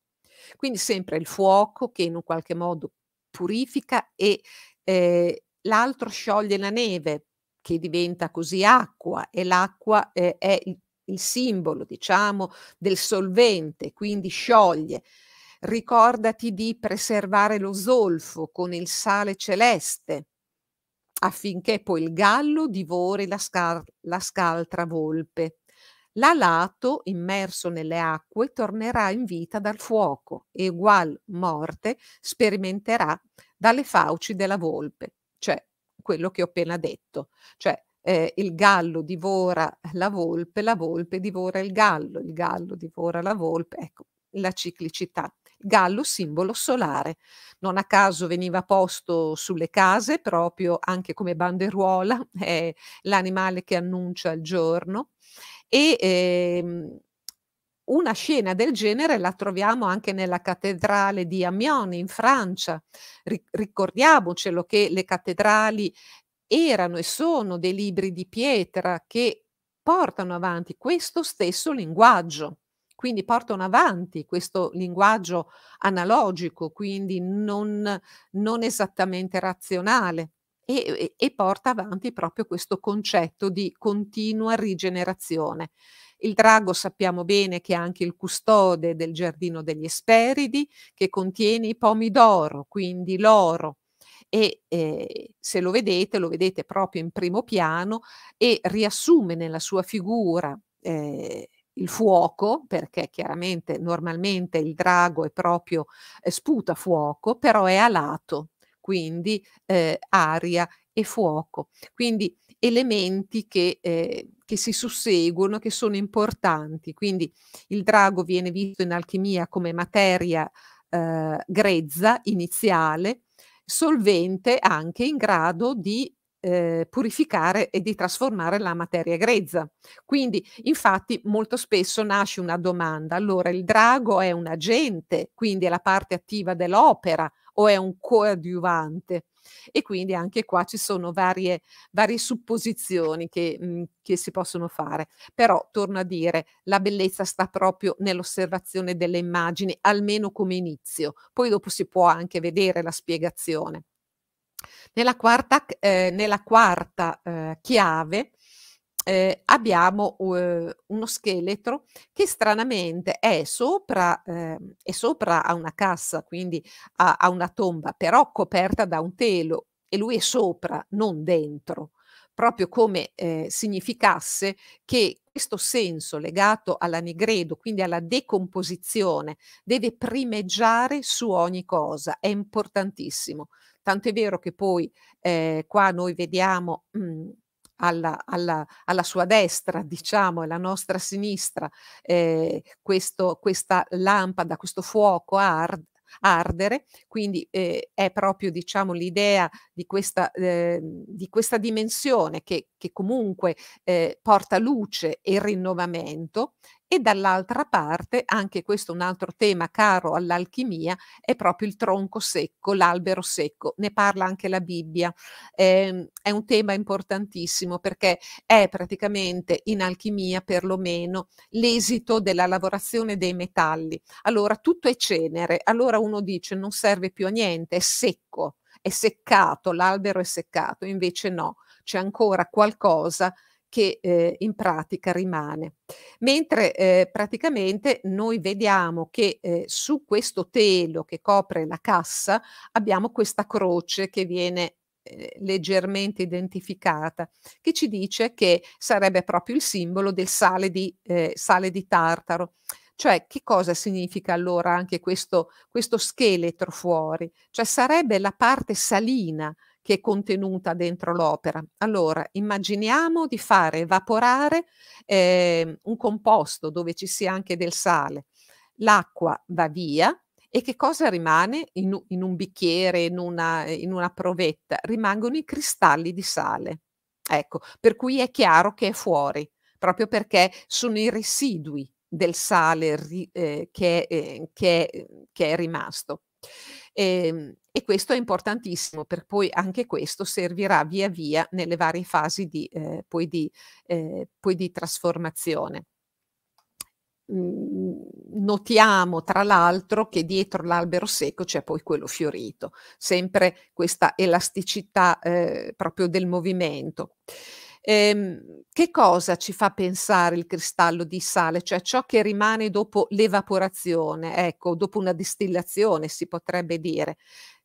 Quindi sempre il fuoco che in un qualche modo purifica e eh, l'altro scioglie la neve che diventa così acqua e l'acqua eh, è il, il simbolo, diciamo, del solvente, quindi scioglie. Ricordati di preservare lo zolfo con il sale celeste, affinché poi il gallo divori la, scal- la scaltra volpe. L'alato, immerso nelle acque, tornerà in vita dal fuoco e ugual morte sperimenterà dalle fauci della volpe, cioè quello che ho appena detto, cioè eh, il gallo divora la volpe, la volpe divora il gallo, il gallo divora la volpe, ecco la ciclicità gallo simbolo solare. Non a caso veniva posto sulle case proprio anche come banderuola, è l'animale che annuncia il giorno e ehm, una scena del genere la troviamo anche nella cattedrale di Amiens in Francia. Ri- ricordiamocelo che le cattedrali erano e sono dei libri di pietra che portano avanti questo stesso linguaggio quindi portano avanti questo linguaggio analogico, quindi non, non esattamente razionale. E, e, porta avanti proprio questo concetto di continua rigenerazione. Il drago sappiamo bene che è anche il custode del giardino degli Esperidi, che contiene i pomi d'oro, quindi l'oro. E eh, se lo vedete, lo vedete proprio in primo piano e riassume nella sua figura eh, il fuoco, perché chiaramente normalmente il drago è proprio eh, sputa fuoco, però è alato, quindi eh, aria e fuoco. Quindi elementi che, eh, che, si susseguono, che sono importanti. Quindi il drago viene visto in alchimia come materia eh, grezza iniziale, solvente anche in grado di eh, purificare e di trasformare la materia grezza. Quindi, infatti, molto spesso nasce una domanda. Allora, il drago è un agente, quindi è la parte attiva dell'opera o è un coadiuvante? E quindi anche qua ci sono varie, varie supposizioni che, mh, mm, che si possono fare. Però, torno a dire, la bellezza sta proprio nell'osservazione delle immagini, almeno come inizio. Poi dopo si può anche vedere la spiegazione. Nella quarta, eh, nella quarta eh, chiave eh, abbiamo uh, uno scheletro che stranamente è sopra, eh, è sopra a una cassa, quindi a, a, una tomba, però coperta da un telo e lui è sopra, non dentro, proprio come eh, significasse che questo senso legato all'anigredo, quindi alla decomposizione, deve primeggiare su ogni cosa, è importantissimo. Tant'è vero che poi eh, qua noi vediamo mh, mhmm, alla, alla, alla, sua destra, diciamo, e alla nostra sinistra, eh, questo, questa lampada, questo fuoco hard, ardere, quindi eh, è proprio diciamo, l'idea di, eh, di questa, dimensione che, che comunque eh, porta luce e rinnovamento e dall'altra parte, anche questo è un altro tema caro all'alchimia, è proprio il tronco secco, l'albero secco, ne parla anche la Bibbia. Eh, è un tema importantissimo perché è praticamente in alchimia perlomeno l'esito della lavorazione dei metalli. Allora tutto è cenere, allora uno dice non serve più a niente, è secco, è seccato, l'albero è seccato, invece no, c'è ancora qualcosa che eh, in pratica rimane. Mentre eh, praticamente noi vediamo che eh, su questo telo che copre la cassa abbiamo questa croce che viene ehm, leggermente identificata, che ci dice che sarebbe proprio il simbolo del sale di, eh, sale di tartaro. Cioè, che cosa significa allora anche questo, questo scheletro fuori? Cioè, sarebbe la parte salina che è contenuta dentro l'opera. Allora, immaginiamo di fare evaporare eh, un composto dove ci sia anche del sale. L'acqua va via, e che cosa rimane in, in un bicchiere, in una, in una, provetta? Rimangono i cristalli di sale. Ecco, per cui è chiaro che è fuori, proprio perché sono i residui del sale ri, eh, che, eh, che, che è rimasto. E, ehm, e, questo è importantissimo, per poi anche questo servirà via via nelle varie fasi di, eh, poi di, eh, poi di trasformazione mhmm, notiamo tra l'altro che dietro l'albero secco c'è poi quello fiorito, sempre questa elasticità eh, proprio del movimento. Ehm, che cosa ci fa pensare il cristallo di sale? Cioè ciò che rimane dopo l'evaporazione, ecco, dopo una distillazione si potrebbe dire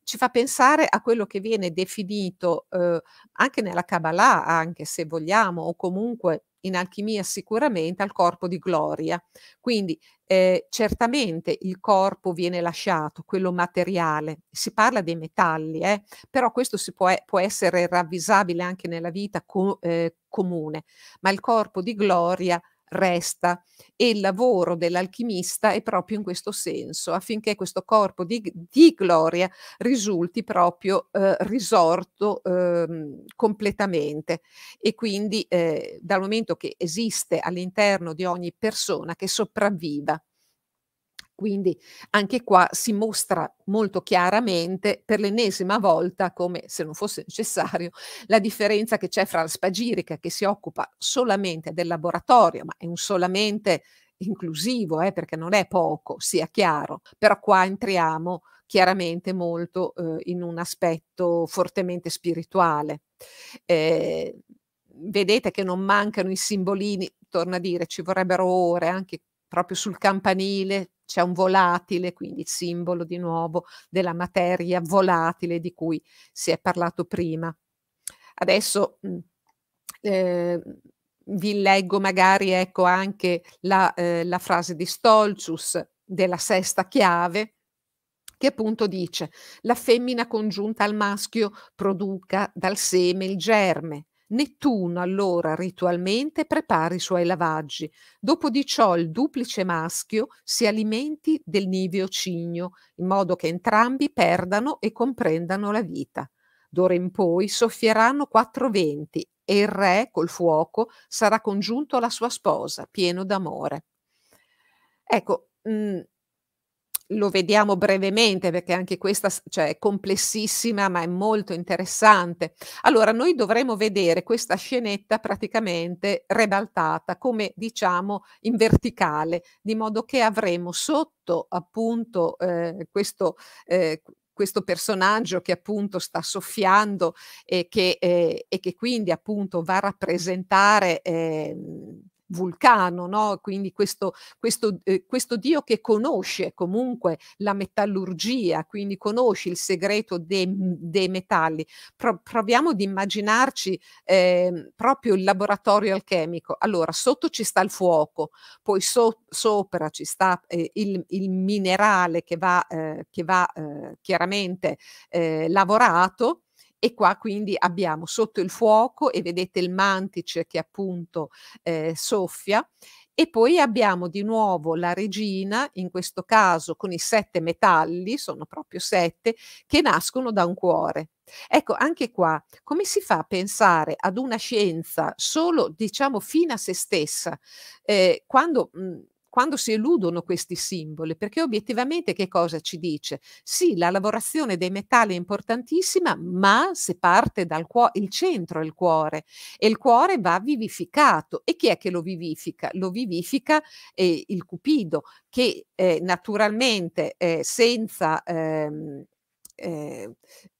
ci fa pensare a quello che viene definito eh, anche nella Kabbalah, anche se vogliamo, o comunque in alchimia sicuramente al corpo di Gloria. Quindi eh, certamente il corpo viene lasciato, quello materiale, si parla dei metalli, eh, però questo può, può, essere ravvisabile anche nella vita co eh, comune, ma il corpo di Gloria resta e il lavoro dell'alchimista è proprio in questo senso, affinché questo corpo di, di gloria risulti proprio eh, risorto eh, completamente e quindi eh, dal momento che esiste all'interno di ogni persona che sopravviva. Quindi anche qua si mostra molto chiaramente per l'ennesima volta, come se non fosse necessario, la differenza che c'è fra la Spagirica che si occupa solamente del laboratorio, ma è un solamente inclusivo, eh, perché non è poco, sia chiaro, però qua entriamo chiaramente molto eh, in un aspetto fortemente spirituale. Eh, vedete che non mancano i simbolini, torna a dire, ci vorrebbero ore anche proprio sul campanile c'è un volatile, quindi il simbolo di nuovo della materia volatile di cui si è parlato prima. Adesso eh, vi leggo magari ecco, anche la, eh, la frase di Stolcius della sesta chiave, che appunto dice la femmina congiunta al maschio produca dal seme il germe, Nettuno allora ritualmente prepara i suoi lavaggi, dopo di ciò il duplice maschio si alimenti del niveo cigno, in modo che entrambi perdano e comprendano la vita. D'ora in poi soffieranno quattro venti e il re col fuoco sarà congiunto alla sua sposa, pieno d'amore. Ecco, mh, mhmm, lo vediamo brevemente perché anche questa cioè, è complessissima ma è molto interessante. Allora noi dovremo vedere questa scenetta praticamente ribaltata, come diciamo in verticale, di modo che avremo sotto appunto eh, questo, eh, questo personaggio che appunto sta soffiando e che, eh, e che quindi appunto va a rappresentare... Eh, vulcano, no? quindi questo, questo, eh, questo Dio che conosce comunque la metallurgia, quindi conosce il segreto dei, dei metalli. Pro, proviamo ad immaginarci eh, proprio il laboratorio alchemico. Allora, sotto ci sta il fuoco, poi so, sopra ci sta eh, il, il, minerale che va, eh, che va eh, chiaramente eh, lavorato e qua quindi abbiamo sotto il fuoco e vedete il mantice che appunto eh, soffia e poi abbiamo di nuovo la regina, in questo caso con i sette metalli, sono proprio sette, che nascono da un cuore. Ecco, anche qua, come si fa a pensare ad una scienza solo, diciamo, fino a se stessa, eh, quando mh, quando si eludono questi simboli, perché obiettivamente che cosa ci dice? Sì, la lavorazione dei metalli è importantissima, ma se parte dal cuore, il centro è il cuore e il cuore va vivificato. E chi è che lo vivifica? Lo vivifica eh, il cupido, che eh, naturalmente eh, senza... Ehm, eh,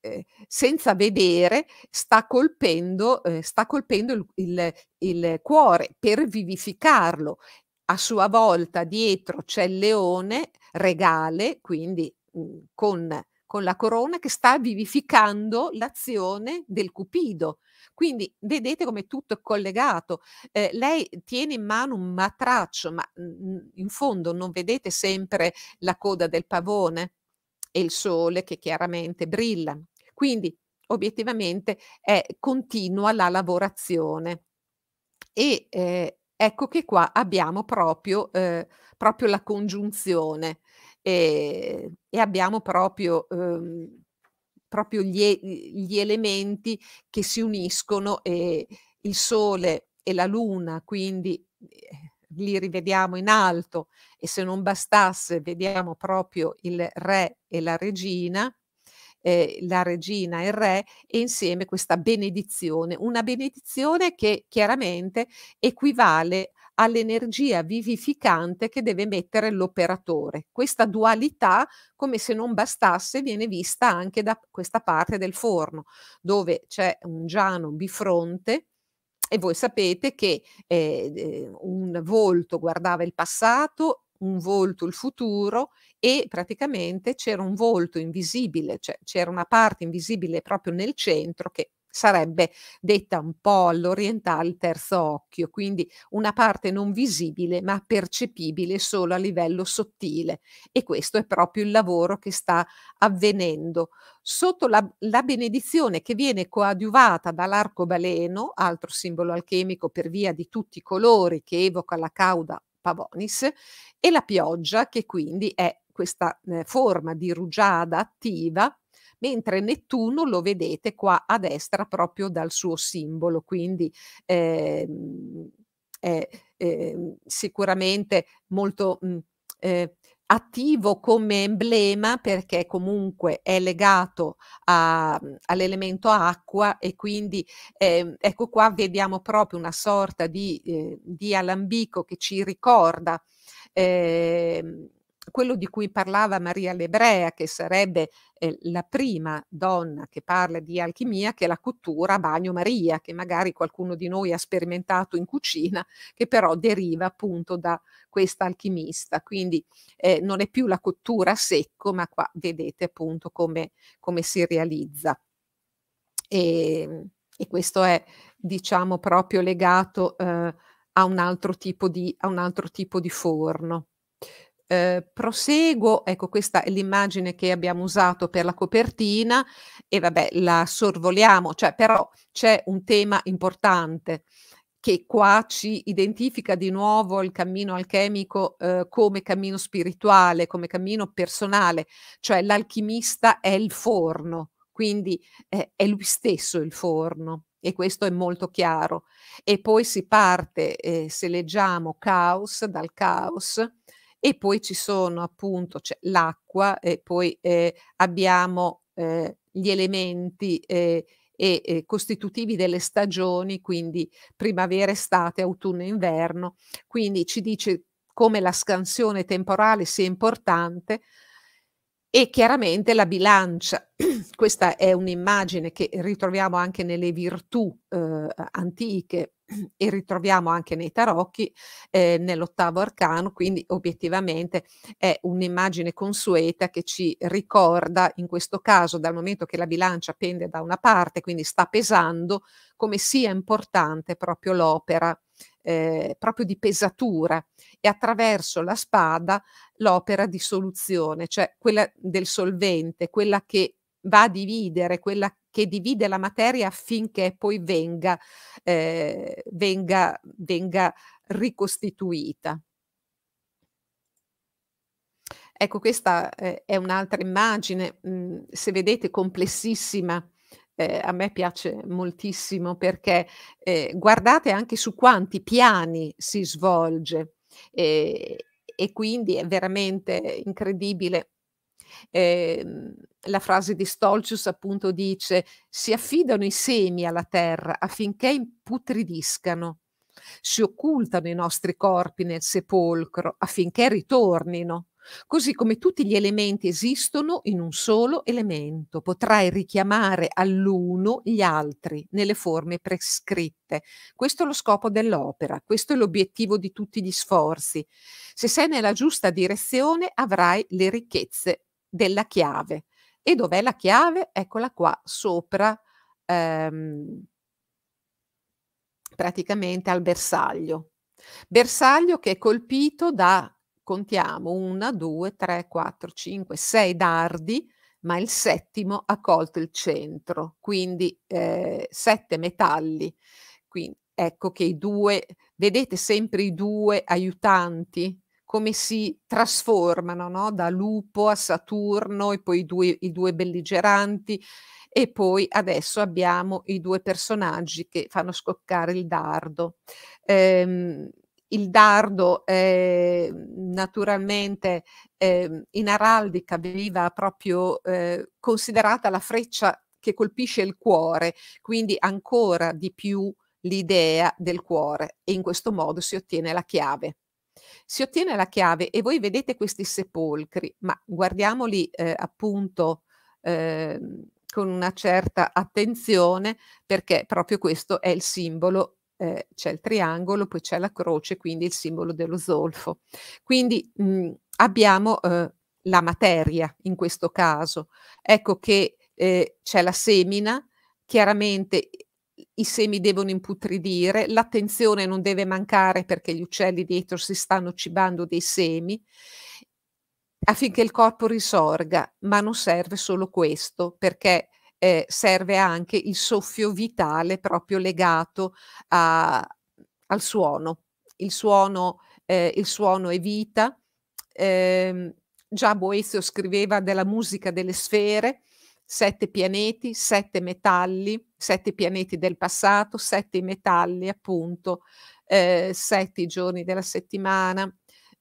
eh, senza vedere sta colpendo, eh, sta colpendo il, il, il, cuore per vivificarlo a sua volta dietro c'è il leone regale, quindi mhmm, con, con la corona che sta vivificando l'azione del Cupido. Quindi vedete come tutto è collegato. Eh, lei tiene in mano un matraccio, ma mhmm, mhmm, in fondo non vedete sempre la coda del pavone e il sole che chiaramente brilla. Quindi obiettivamente è continua la lavorazione. E eh, Ecco che qua abbiamo proprio, ehm, proprio la congiunzione e eh, e abbiamo proprio, ehm, proprio gli gli elementi che si uniscono e il Sole e la Luna, quindi eh, li rivediamo in alto e se non bastasse vediamo proprio il re e la regina eh, la regina e il re e insieme questa benedizione, una benedizione che chiaramente equivale all'energia vivificante che deve mettere l'operatore. Questa dualità, come se non bastasse, viene vista anche da questa parte del forno, dove c'è un giano bifronte e voi sapete che eh, un volto guardava il passato un volto il futuro e praticamente c'era un volto invisibile, cioè c'era una parte invisibile proprio nel centro che sarebbe detta un po' all'orientale terzo occhio, quindi una parte non visibile ma percepibile solo a livello sottile e questo è proprio il lavoro che sta avvenendo sotto la, la benedizione che viene coadiuvata dall'arcobaleno, altro simbolo alchemico per via di tutti i colori che evoca la cauda Pavonis, e la pioggia che quindi è questa eh, forma di rugiada attiva, mentre Nettuno lo vedete qua a destra proprio dal suo simbolo, quindi eh, è, è ehm, sicuramente molto mh, mm, eh, attivo come emblema perché comunque è legato a, mhmm, all'elemento acqua e quindi eh, ecco qua vediamo proprio una sorta di, eh, di alambico che ci ricorda eh, quello di cui parlava Maria l'Ebrea, che sarebbe eh, la prima donna che parla di alchimia, che è la cottura a Maria, che magari qualcuno di noi ha sperimentato in cucina, che però deriva appunto da questa alchimista. Quindi eh, non è più la cottura a secco, ma qua vedete appunto come, come si realizza. E, ehm, e, questo è diciamo proprio legato eh, a, un altro tipo di, a un altro tipo di forno. Eh, proseguo, ecco questa è l'immagine che abbiamo usato per la copertina e vabbè la sorvoliamo, cioè però c'è un tema importante che qua ci identifica di nuovo il cammino alchemico eh, come cammino spirituale, come cammino personale, cioè l'alchimista è il forno, quindi eh, è lui stesso il forno e questo è molto chiaro. E poi si parte, eh, se leggiamo caos, dal caos, e poi ci sono appunto c'è l'acqua e poi eh, abbiamo eh, gli elementi eh, e, eh, costitutivi delle stagioni, quindi primavera, estate, autunno inverno. Quindi ci dice come la scansione temporale sia importante e chiaramente la bilancia, questa è un'immagine che ritroviamo anche nelle virtù eh, antiche e ritroviamo anche nei tarocchi eh, nell'ottavo arcano, quindi obiettivamente è un'immagine consueta che ci ricorda in questo caso dal momento che la bilancia pende da una parte, quindi sta pesando, come sia importante proprio l'opera eh, proprio di pesatura e attraverso la spada l'opera di soluzione, cioè quella del solvente, quella che va a dividere, quella che divide la materia affinché poi venga, eh, venga, venga ricostituita. Ecco, questa eh, è un'altra immagine, mh, mm, se vedete, complessissima eh, a me piace moltissimo perché eh, guardate anche su quanti piani si svolge eh, e quindi è veramente incredibile. Ehm, la frase di Stolcius appunto dice si affidano i semi alla terra affinché imputridiscano, si occultano i nostri corpi nel sepolcro affinché ritornino così come tutti gli elementi esistono in un solo elemento. Potrai richiamare all'uno gli altri nelle forme prescritte. Questo è lo scopo dell'opera, questo è l'obiettivo di tutti gli sforzi. Se sei nella giusta direzione avrai le ricchezze della chiave. E dov'è la chiave? Eccola qua sopra. Ehm, praticamente al bersaglio. Bersaglio che è colpito da contiamo una, due, tre, quattro, cinque, sei dardi, ma il settimo ha colto il centro, quindi 7 eh, metalli. Quindi, ecco che i due, vedete sempre i due aiutanti come si trasformano no? da Lupo a Saturno e poi i due, i due belligeranti e poi adesso abbiamo i due personaggi che fanno scoccare il dardo. Ehm, il dardo eh, naturalmente eh, in araldica veniva proprio eh, considerata la freccia che colpisce il cuore, quindi ancora di più l'idea del cuore e in questo modo si ottiene la chiave. Si ottiene la chiave e voi vedete questi sepolcri, ma guardiamoli ehm, appunto ehm, con una certa attenzione perché proprio questo è il simbolo eh, c'è il triangolo, poi c'è la croce, quindi il simbolo dello zolfo. Quindi mh, mhmm, abbiamo eh, la materia in questo caso. Ecco che eh, c'è la semina, chiaramente i semi devono imputridire, l'attenzione non deve mancare perché gli uccelli dietro si stanno cibando dei semi affinché il corpo risorga, ma non serve solo questo perché eh, serve anche il soffio vitale proprio legato a, al suono. Il suono, eh, il suono è vita. Eh, già Boezio scriveva della musica delle sfere, sette pianeti, sette metalli, sette pianeti del passato, sette metalli appunto, eh, sette giorni della settimana,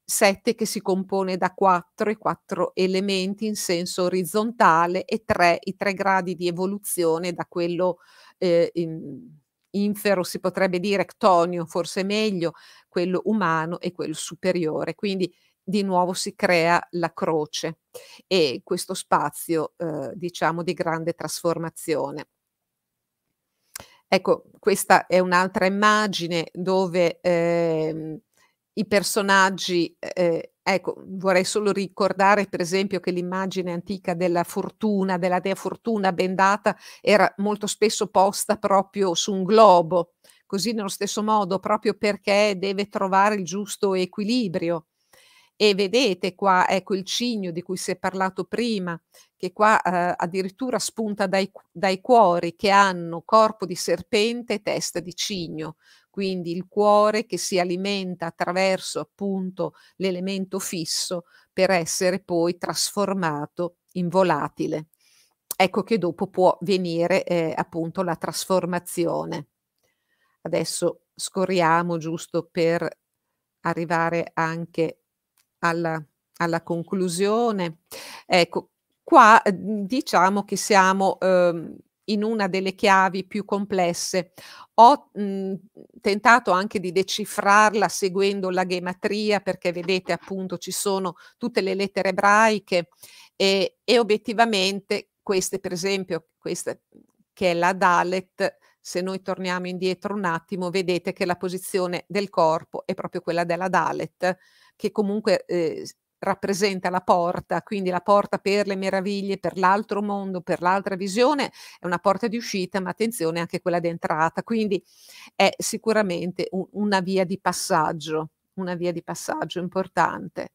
7 che si compone da 4, i 4 elementi in senso orizzontale e 3, i 3 gradi di evoluzione da quello eh, in, infero, si potrebbe dire ctonio, forse meglio, quello umano e quello superiore. Quindi di nuovo si crea la croce e questo spazio, eh, diciamo, di grande trasformazione. Ecco, questa è un'altra immagine dove... Eh, i personaggi, eh, ecco, vorrei solo ricordare per esempio che l'immagine antica della fortuna, della dea fortuna bendata, era molto spesso posta proprio su un globo, così nello stesso modo, proprio perché deve trovare il giusto equilibrio. E vedete qua, ecco il cigno di cui si è parlato prima, che qua eh, addirittura spunta dai, dai cuori che hanno corpo di serpente e testa di cigno, quindi il cuore che si alimenta attraverso appunto l'elemento fisso per essere poi trasformato in volatile. Ecco che dopo può venire eh, appunto la trasformazione. Adesso scorriamo giusto per arrivare anche alla, alla conclusione. Ecco, qua eh, diciamo che siamo... Eh, in una delle chiavi più complesse. Ho mh, mhmm, tentato anche di decifrarla seguendo la gematria perché vedete appunto ci sono tutte le lettere ebraiche e, e obiettivamente queste per esempio, questa che è la Dalet, se noi torniamo indietro un attimo, vedete che la posizione del corpo è proprio quella della Dalet, che comunque eh, rappresenta la porta, quindi la porta per le meraviglie, per l'altro mondo, per l'altra visione, è una porta di uscita, ma attenzione anche quella d'entrata, quindi è sicuramente un, una via di passaggio, una via di passaggio importante.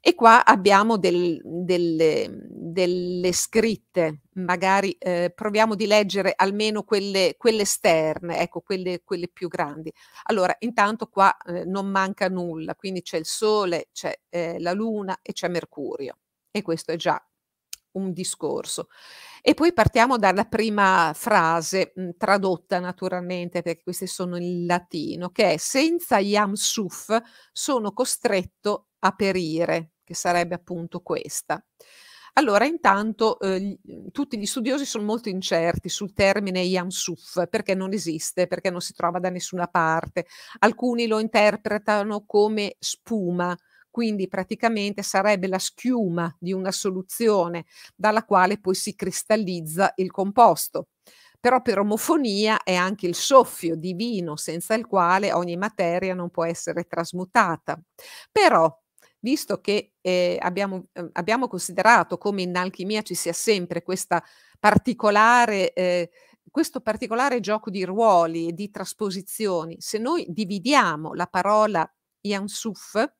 E qua abbiamo del, delle, delle, scritte, magari eh, proviamo di leggere almeno quelle, quelle esterne, ecco, quelle, quelle, più grandi. Allora, intanto qua eh, non manca nulla, quindi c'è il Sole, c'è eh, la Luna e c'è Mercurio. E questo è già un discorso. E poi partiamo dalla prima frase, mh, mm, tradotta naturalmente, perché queste sono in latino, che è senza Yam Suf sono costretto aperire, che sarebbe appunto questa. Allora, intanto eh, mhmm, tutti gli studiosi sono molto incerti sul termine Yansuf, perché non esiste, perché non si trova da nessuna parte. Alcuni lo interpretano come spuma, quindi praticamente sarebbe la schiuma di una soluzione dalla quale poi si cristallizza il composto. Però per omofonia è anche il soffio divino senza il quale ogni materia non può essere trasmutata. Però visto che eh, abbiamo, eh, abbiamo, considerato come in alchimia ci sia sempre particolare, eh, questo particolare gioco di ruoli e di trasposizioni, se noi dividiamo la parola Yansuf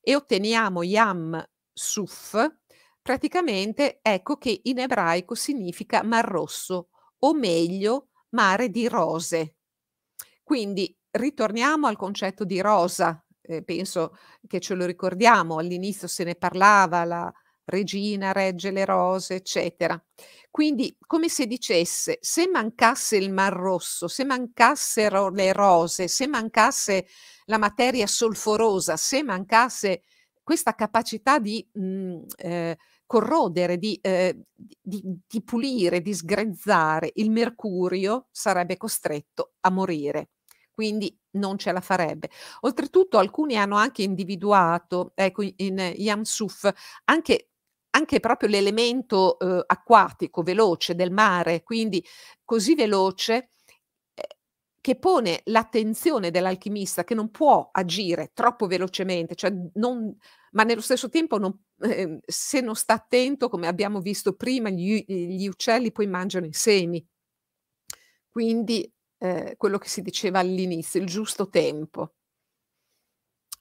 e otteniamo Yam Suf, praticamente ecco che in ebraico significa mar rosso, o meglio mare di rose. Quindi ritorniamo al concetto di rosa eh, penso che ce lo ricordiamo, all'inizio se ne parlava, la regina regge le rose, eccetera. Quindi come se dicesse, se mancasse il Mar Rosso, se mancassero le rose, se mancasse la materia solforosa, se mancasse questa capacità di mh, mm, eh, corrodere, di, eh, di, di pulire, di sgrezzare, il mercurio sarebbe costretto a morire. Quindi non ce la farebbe. Oltretutto alcuni hanno anche individuato, ecco, in eh, Yamsuf, anche anche proprio l'elemento eh, acquatico veloce del mare, quindi così veloce eh, che pone l'attenzione dell'alchimista che non può agire troppo velocemente, cioè non, ma nello stesso tempo non, eh, se non sta attento, come abbiamo visto prima, gli, gli uccelli poi mangiano i semi. Quindi eh, quello che si diceva all'inizio, il giusto tempo.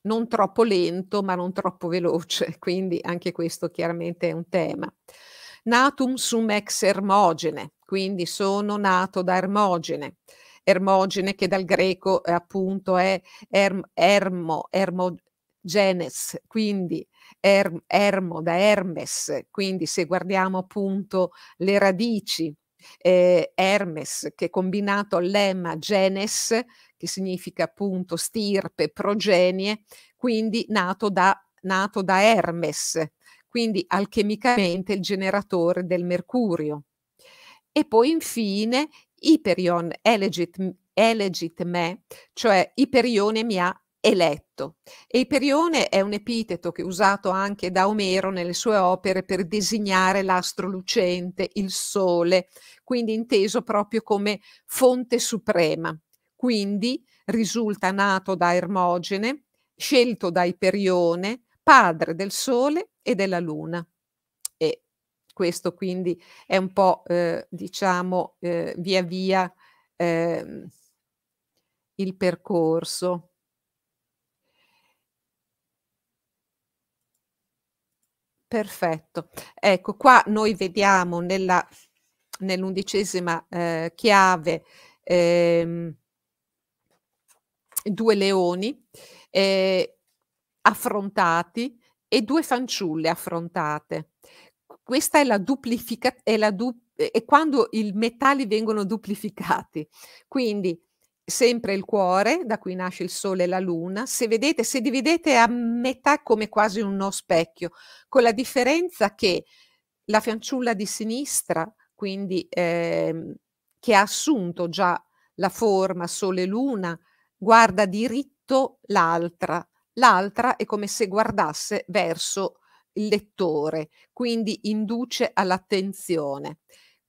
Non troppo lento, ma non troppo veloce, quindi anche questo chiaramente è un tema. Natum sum ex Ermogene, quindi sono nato da Ermogene. Ermogene che dal greco eh, appunto è erm, ermo, ermogenes, quindi erm, ermo da Hermes, quindi se guardiamo appunto le radici eh, Hermes, che combinato al all'emma genes, che significa appunto stirpe, progenie, quindi nato da, nato da Hermes, quindi alchemicamente il generatore del mercurio. E poi infine Iperion, elegit, elegit me, cioè Iperione mi ha eletto. E Iperione è un epiteto che è usato anche da Omero nelle sue opere per designare l'astro lucente, il sole, quindi inteso proprio come fonte suprema. Quindi risulta nato da Ermogene, scelto da Iperione, padre del sole e della luna. E questo quindi è un po', eh, diciamo, eh, via via eh, il percorso. Perfetto. Ecco, qua noi vediamo nella, nell'undicesima eh, chiave ehm, due leoni eh, affrontati e due fanciulle affrontate. Questa è la duplificazione, du- è quando i metalli vengono duplificati. Quindi sempre il cuore, da cui nasce il sole e la luna, se vedete, se dividete a metà come quasi uno specchio, con la differenza che la fanciulla di sinistra, quindi eh, che ha assunto già la forma sole e luna, guarda diritto l'altra, l'altra è come se guardasse verso il lettore, quindi induce all'attenzione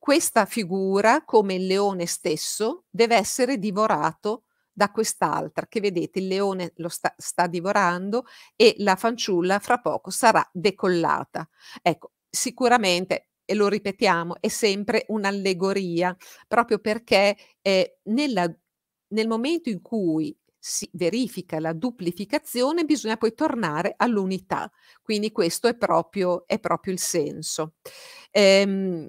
questa figura, come il leone stesso, deve essere divorato da quest'altra che vedete il leone lo sta, sta, divorando e la fanciulla fra poco sarà decollata. Ecco, sicuramente, e lo ripetiamo, è sempre un'allegoria, proprio perché eh, nella, nel momento in cui si verifica la duplificazione bisogna poi tornare all'unità. Quindi questo è proprio, è proprio il senso. Ehm,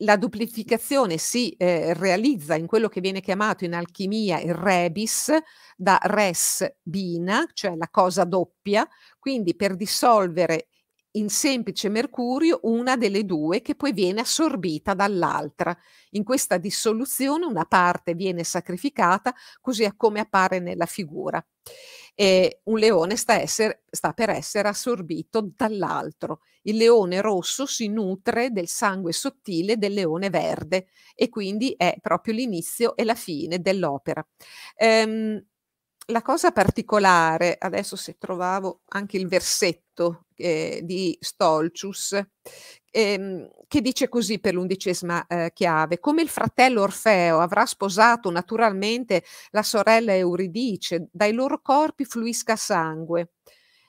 la duplificazione si eh, realizza in quello che viene chiamato in alchimia il rebis, da res bina, cioè la cosa doppia, quindi per dissolvere in semplice mercurio una delle due che poi viene assorbita dall'altra. In questa dissoluzione una parte viene sacrificata, così come appare nella figura e un leone sta, essere, sta per essere assorbito dall'altro. Il leone rosso si nutre del sangue sottile del leone verde e quindi è proprio l'inizio e la fine dell'opera. Ehm, la cosa particolare, adesso se trovavo anche il versetto eh, di Stolcius, ehm, che dice così per l'undicesima eh, chiave, come il fratello Orfeo avrà sposato naturalmente la sorella Euridice, dai loro corpi fluisca sangue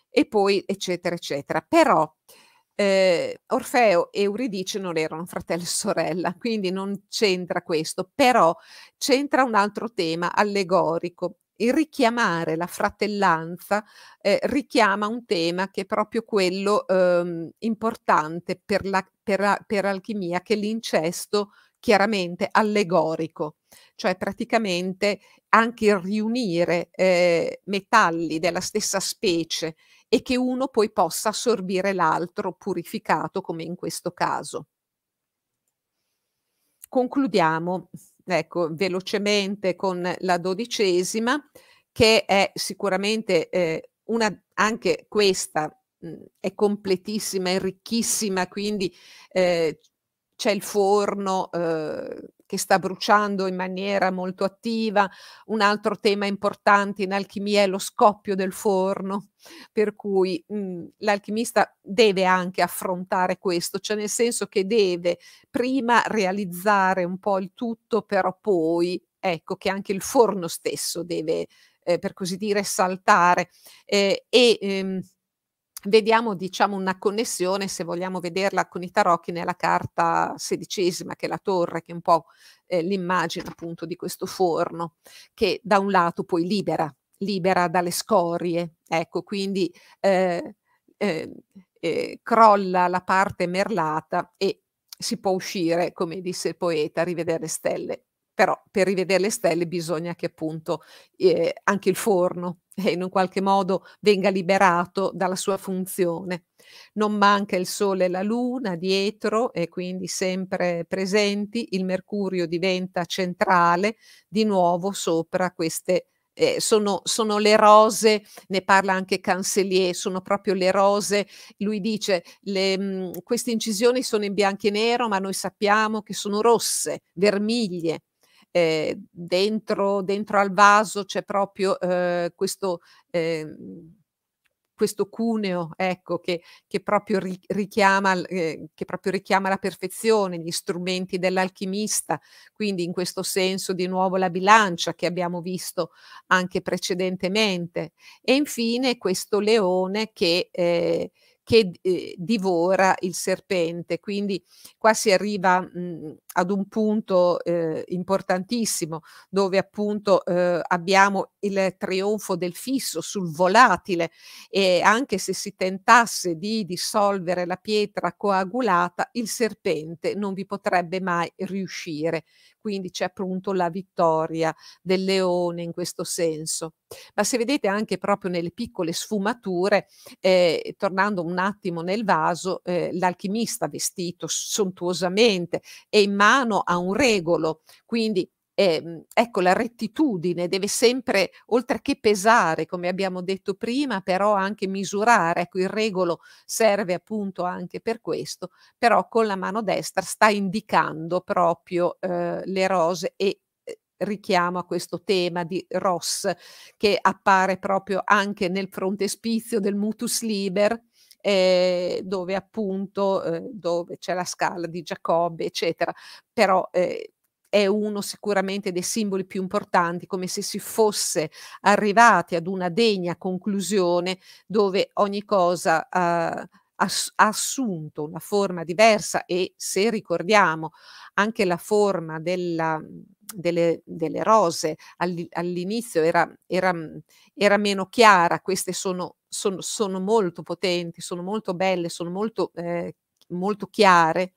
e poi eccetera eccetera. Però eh, Orfeo e Euridice non erano fratello e sorella, quindi non c'entra questo, però c'entra un altro tema allegorico il richiamare la fratellanza eh, richiama un tema che è proprio quello ehm, importante per, la, per, per alchimia, che è l'incesto chiaramente allegorico, cioè praticamente anche il riunire eh, metalli della stessa specie e che uno poi possa assorbire l'altro purificato come in questo caso. Concludiamo ecco, velocemente con la dodicesima, che è sicuramente eh, una, anche questa mh, mm, è completissima, è ricchissima, quindi eh, c'è il forno, eh, che sta bruciando in maniera molto attiva. Un altro tema importante in alchimia è lo scoppio del forno, per cui mh, mhmm, l'alchimista deve anche affrontare questo, cioè nel senso che deve prima realizzare un po' il tutto, però poi ecco che anche il forno stesso deve, eh, per così dire, saltare. Eh, e, ehm, vediamo diciamo una connessione se vogliamo vederla con i tarocchi nella carta sedicesima che è la torre che è un po' eh, l'immagine appunto di questo forno che da un lato poi libera libera dalle scorie ecco quindi eh, eh, eh crolla la parte merlata e si può uscire come disse il poeta rivedere stelle però per rivedere le stelle bisogna che appunto eh, anche il forno eh, in un qualche modo venga liberato dalla sua funzione. Non manca il Sole e la Luna dietro e quindi sempre presenti, il Mercurio diventa centrale di nuovo sopra queste eh, sono, sono, le rose, ne parla anche Cancellier, sono proprio le rose, lui dice le, mh, mm, queste incisioni sono in bianco e nero ma noi sappiamo che sono rosse, vermiglie, eh, dentro, dentro, al vaso c'è proprio eh, questo, eh, questo, cuneo ecco, che, che, proprio richiama, ehm, che, proprio richiama, la perfezione, gli strumenti dell'alchimista, quindi in questo senso di nuovo la bilancia che abbiamo visto anche precedentemente e infine questo leone che eh, che eh, divora il serpente. Quindi qua si arriva mh, mm, ad un punto eh, importantissimo dove appunto eh, abbiamo il trionfo del fisso sul volatile e anche se si tentasse di dissolvere la pietra coagulata il serpente non vi potrebbe mai riuscire quindi c'è appunto la vittoria del leone in questo senso ma se vedete anche proprio nelle piccole sfumature eh, tornando un attimo nel vaso eh, l'alchimista vestito sontuosamente e in mano a un regolo, quindi eh, ecco la rettitudine deve sempre, oltre che pesare, come abbiamo detto prima, però anche misurare, ecco il regolo serve appunto anche per questo, però con la mano destra sta indicando proprio eh, le rose e eh, richiamo a questo tema di Ross che appare proprio anche nel frontespizio del mutus liber eh, dove appunto eh, dove c'è la scala di Giacobbe, eccetera. Però eh, è uno sicuramente dei simboli più importanti, come se si fosse arrivati ad una degna conclusione dove ogni cosa eh, ha assunto una forma diversa e se ricordiamo anche la forma della, delle, delle, rose all'inizio era, era, era, meno chiara, queste sono sono, sono molto potenti, sono molto belle, sono molto, eh, molto chiare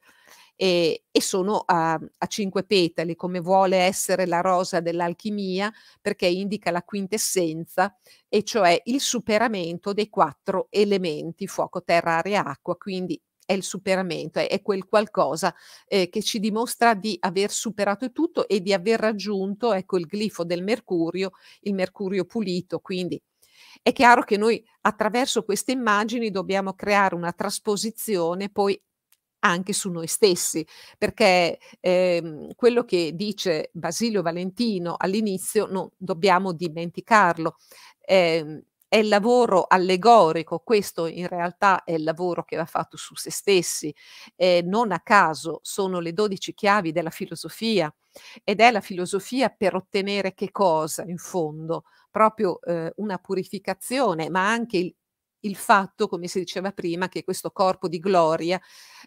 e, e sono a, a, cinque petali, come vuole essere la rosa dell'alchimia, perché indica la quintessenza, e cioè il superamento dei quattro elementi, fuoco, terra, aria, acqua, quindi è il superamento, è, è quel qualcosa eh, che ci dimostra di aver superato tutto e di aver raggiunto, ecco il glifo del mercurio, il mercurio pulito, quindi è chiaro che noi attraverso queste immagini dobbiamo creare una trasposizione poi anche su noi stessi, perché ehm, quello che dice Basilio Valentino all'inizio non dobbiamo dimenticarlo. Eh, è il lavoro allegorico, questo in realtà è il lavoro che va fatto su se stessi. Eh, non a caso sono le dodici chiavi della filosofia ed è la filosofia per ottenere che cosa in fondo? proprio eh, una purificazione, ma anche il, il fatto, come si diceva prima, che questo corpo di gloria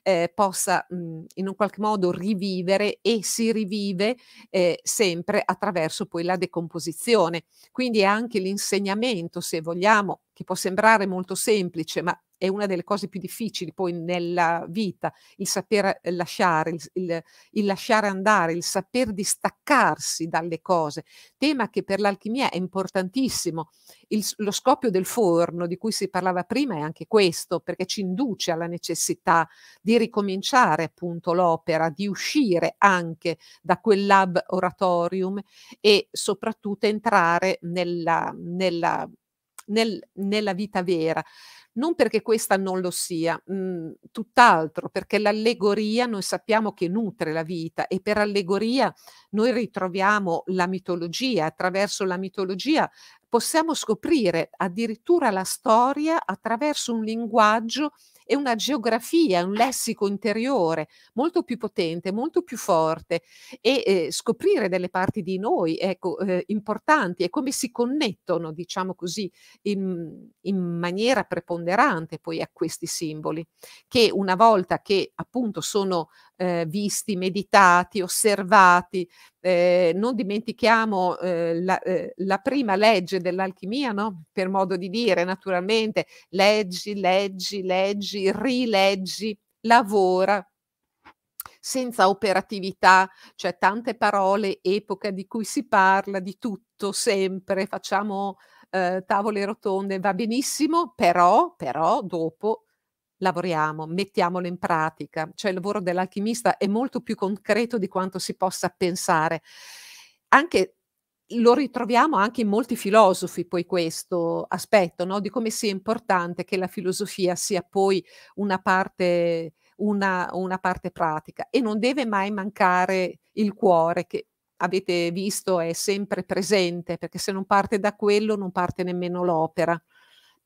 eh, possa mh, mhmm, in un qualche modo rivivere e si rivive eh, sempre attraverso poi la decomposizione. Quindi è anche l'insegnamento, se vogliamo, che può sembrare molto semplice, ma è una delle cose più difficili poi nella vita, il saper eh, lasciare, il, il, il lasciare andare, il saper distaccarsi dalle cose, tema che per l'alchimia è importantissimo. Il, lo scoppio del forno di cui si parlava prima è anche questo, perché ci induce alla necessità di ricominciare appunto l'opera, di uscire anche da quel lab oratorium e soprattutto entrare nella, nella, nel, nella vita vera non perché questa non lo sia, mh, mhmm, tutt'altro, perché l'allegoria noi sappiamo che nutre la vita e per allegoria noi ritroviamo la mitologia, attraverso la mitologia possiamo scoprire addirittura la storia attraverso un linguaggio e una geografia, un lessico interiore molto più potente, molto più forte e eh, scoprire delle parti di noi ecco, eh, importanti e come si connettono, diciamo così, in, in maniera preponderante poi a questi simboli, che una volta che appunto sono eh, visti, meditati, osservati, eh, non dimentichiamo eh, la, eh, la, prima legge dell'alchimia, no? per modo di dire, naturalmente, leggi, leggi, leggi, rileggi, lavora senza operatività, cioè tante parole, epoca di cui si parla, di tutto, sempre, facciamo ehm, tavole rotonde, va benissimo, però, però dopo lavoriamo, mettiamolo in pratica, cioè il lavoro dell'alchimista è molto più concreto di quanto si possa pensare. Anche lo ritroviamo anche in molti filosofi, poi questo aspetto, no? di come sia importante che la filosofia sia poi una parte, una, una parte pratica e non deve mai mancare il cuore che avete visto è sempre presente, perché se non parte da quello non parte nemmeno l'opera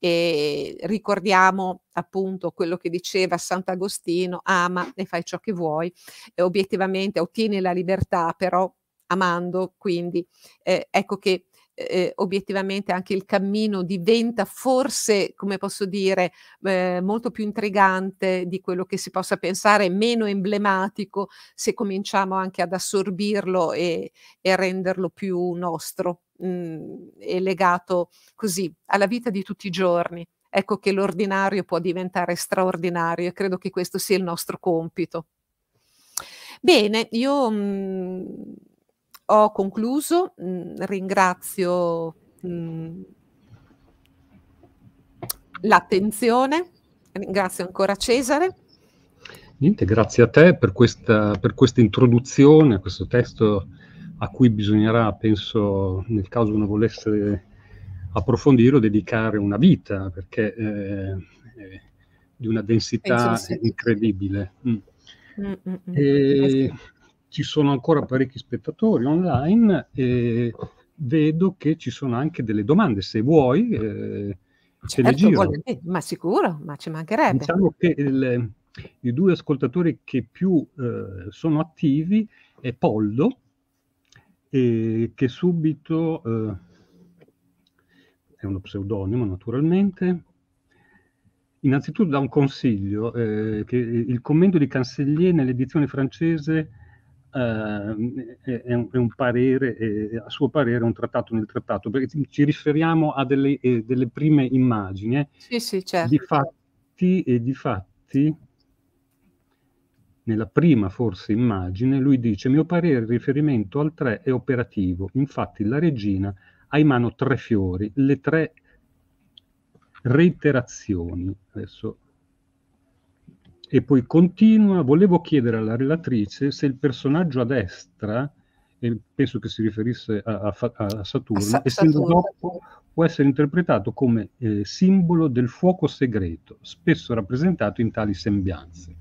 e ricordiamo appunto quello che diceva Sant'Agostino, ama e fai ciò che vuoi, e obiettivamente ottieni la libertà però amando, quindi eh, ecco che eh, obiettivamente anche il cammino diventa forse, come posso dire, eh, molto più intrigante di quello che si possa pensare, meno emblematico se cominciamo anche ad assorbirlo e, e renderlo più nostro mh, mhmm, è legato così alla vita di tutti i giorni. Ecco che l'ordinario può diventare straordinario e credo che questo sia il nostro compito. Bene, io mh, mhmm, ho concluso, mh, mhmm, ringrazio l'attenzione, ringrazio ancora Cesare. Niente, grazie a te per questa, per questa introduzione a questo testo a cui bisognerà, penso, nel caso uno volesse approfondirlo, dedicare una vita, perché eh, è di una densità sì. incredibile. Mm. mm, mm, mm. e, eh ci sono ancora parecchi spettatori online e vedo che ci sono anche delle domande. Se vuoi, eh, certo, le giro. Volete, ma sicuro, ma ci mancherebbe. Diciamo che il, i due ascoltatori che più eh, sono attivi è Poldo, e che subito eh, è uno pseudonimo naturalmente. Innanzitutto da un consiglio, eh, che il commento di Cancellier nell'edizione francese eh, è, un, è, un, parere, è, a suo parere è un trattato nel trattato, perché ci riferiamo a delle, eh, delle prime immagini eh. sì, sì, certo. di fatti e di fatti nella prima forse immagine lui dice mio parere il riferimento al 3 è operativo, infatti la regina ha in mano tre fiori, le tre reiterazioni. Adesso e poi continua, volevo chiedere alla relatrice se il personaggio a destra, e penso che si riferisse a, a, a Saturno, Sa- essendo dopo può essere interpretato come eh, simbolo del fuoco segreto, spesso rappresentato in tali sembianze.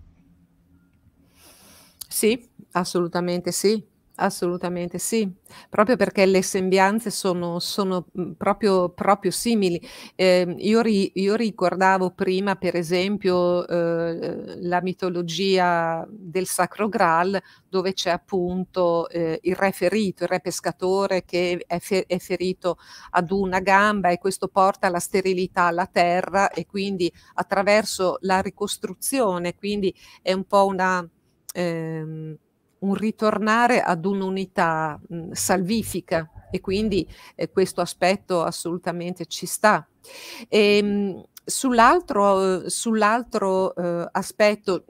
Sì, assolutamente sì. Assolutamente sì, proprio perché le sembianze sono, sono proprio, proprio, simili. Eh, io, ri, io, ricordavo prima, per esempio, eh, la mitologia del Sacro Graal, dove c'è appunto eh, il re ferito, il re pescatore che è, fe- è, ferito ad una gamba e questo porta la sterilità alla terra e quindi attraverso la ricostruzione, quindi è un po' una ehm, un ritornare ad un'unità mh, salvifica e quindi eh, questo aspetto assolutamente ci sta. E, ehm, mh, sull'altro, sull'altro eh, aspetto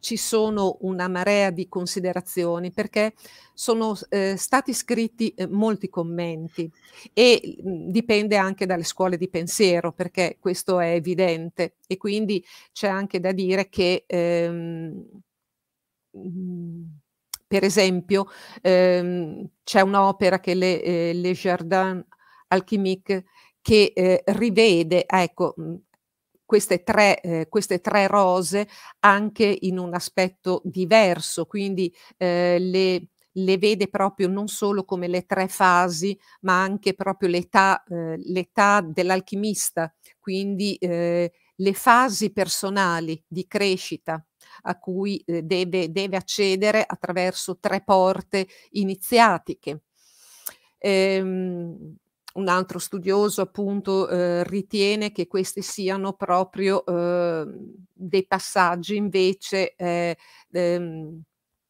ci sono una marea di considerazioni perché sono eh, stati scritti eh, molti commenti e mh, dipende anche dalle scuole di pensiero perché questo è evidente e quindi c'è anche da dire che ehm, Mhmm, per esempio, ehm, c'è un'opera che le, eh, le Jardin Alchimique che eh, rivede, ecco, mhmm, queste tre, eh, queste tre rose anche in un aspetto diverso, quindi eh, le, le vede proprio non solo come le tre fasi, ma anche proprio l'età, eh, l'età dell'alchimista, quindi eh, le fasi personali di crescita a cui eh, deve, deve accedere attraverso tre porte iniziatiche. Ehm, un altro studioso appunto eh, ritiene che questi siano proprio eh, dei passaggi invece eh, ehm,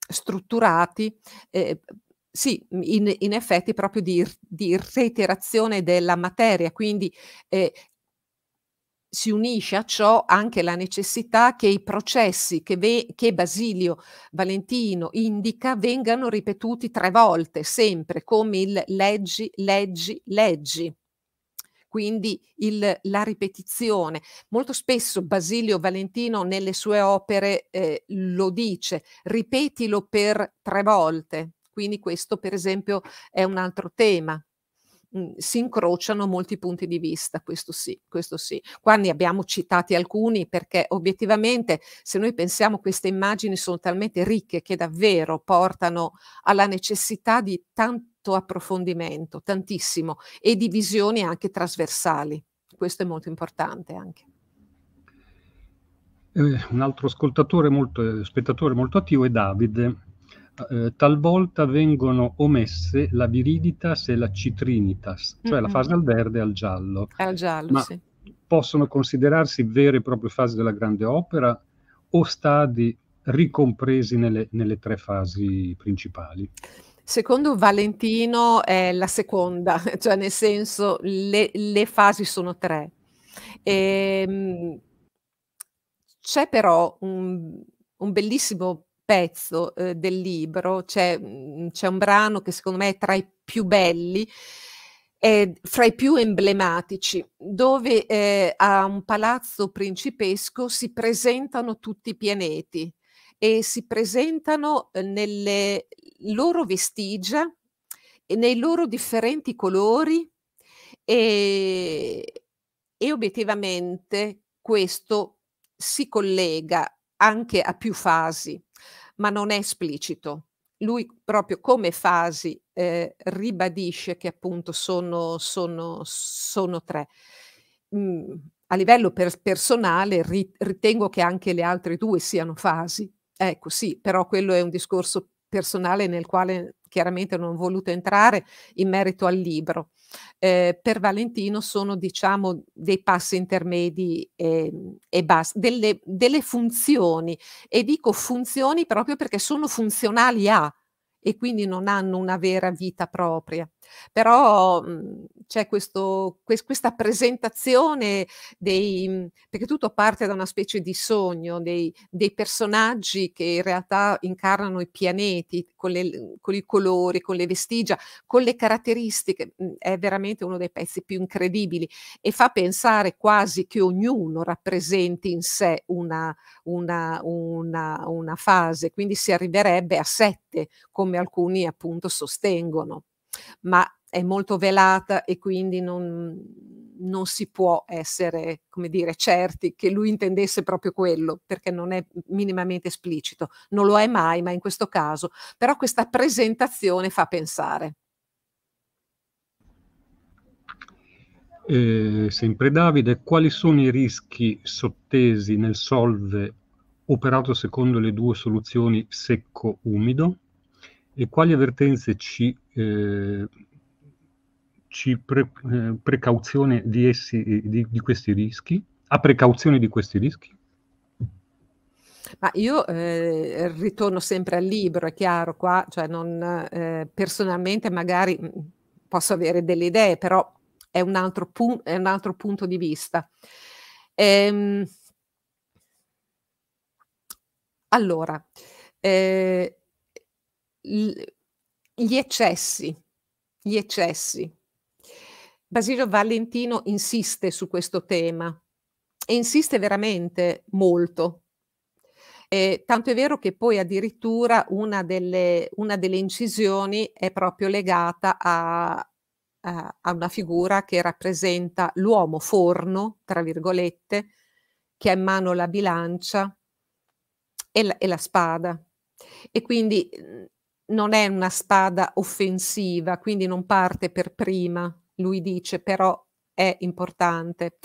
strutturati, eh, sì, in, in, effetti proprio di, di reiterazione della materia, quindi eh, si unisce a ciò anche la necessità che i processi che, che, Basilio Valentino indica vengano ripetuti tre volte, sempre come il leggi, leggi, leggi. Quindi il, la ripetizione. Molto spesso Basilio Valentino nelle sue opere eh, lo dice, ripetilo per tre volte. Quindi questo per esempio è un altro tema Mhmm, si incrociano molti punti di vista, questo sì, questo sì. Qua ne abbiamo citati alcuni perché obiettivamente se noi pensiamo queste immagini sono talmente ricche che davvero portano alla necessità di tanto approfondimento, tantissimo, e di visioni anche trasversali. Questo è molto importante anche. Eh, un altro ascoltatore, molto, eh, spettatore molto attivo è Davide, eh, talvolta vengono omesse la viriditas e la citrinitas, cioè mm-hmm. la fase al verde e al giallo. Al giallo, sì. Possono considerarsi vere e proprie fasi della grande opera o stadi ricompresi nelle, nelle tre fasi principali? Secondo Valentino è la seconda, cioè nel senso le, le fasi sono tre. E, ehm, c'è però un, un bellissimo pezzo eh, del libro, c'è, mhmm, c'è un brano che secondo me è tra i più belli, eh, fra i più emblematici, dove eh, a un palazzo principesco si presentano tutti i pianeti e si presentano ehm, nelle loro vestigia, e nei loro differenti colori e, e obiettivamente questo si collega anche a più fasi ma non è esplicito. Lui proprio come fasi eh, ribadisce che appunto sono, sono, sono tre. Mm, a livello per personale ri ritengo che anche le altre due siano fasi. Ecco sì, però quello è un discorso personale nel quale chiaramente non ho voluto entrare in merito al libro eh, per Valentino sono diciamo dei passi intermedi ehm, e, e basta, delle, delle funzioni e dico funzioni proprio perché sono funzionali a e quindi non hanno una vera vita propria però mh, mhmm, c'è questo, que- questa presentazione dei, mhmm, perché tutto parte da una specie di sogno, dei, dei personaggi che in realtà incarnano i pianeti con, le, con, i colori, con le vestigia, con le caratteristiche, mhmm, è veramente uno dei pezzi più incredibili e fa pensare quasi che ognuno rappresenti in sé una, una, una, una fase, quindi si arriverebbe a sette come alcuni appunto sostengono ma è molto velata e quindi non, non si può essere, come dire, certi che lui intendesse proprio quello, perché non è minimamente esplicito. Non lo è mai, ma in questo caso. Però questa presentazione fa pensare. Eh, sempre Davide, quali sono i rischi sottesi nel solve operato secondo le due soluzioni secco-umido? e quali avvertenze ci, eh, ci pre, eh, precauzione di, essi, eh, di, di questi rischi? A precauzione di questi rischi? Ma io eh, ritorno sempre al libro, è chiaro qua, cioè non, eh, personalmente magari mm, posso avere delle idee, però è un altro, pun- è un altro punto di vista. Ehm, allora, eh, gli eccessi, gli eccessi. Basilio Valentino insiste su questo tema e insiste veramente molto. Eh, tanto è vero che poi addirittura una delle, una delle incisioni è proprio legata a, a, a una figura che rappresenta l'uomo forno, tra virgolette, che ha in mano la bilancia e la, e la spada. E quindi non è una spada offensiva, quindi non parte per prima, lui dice, però è importante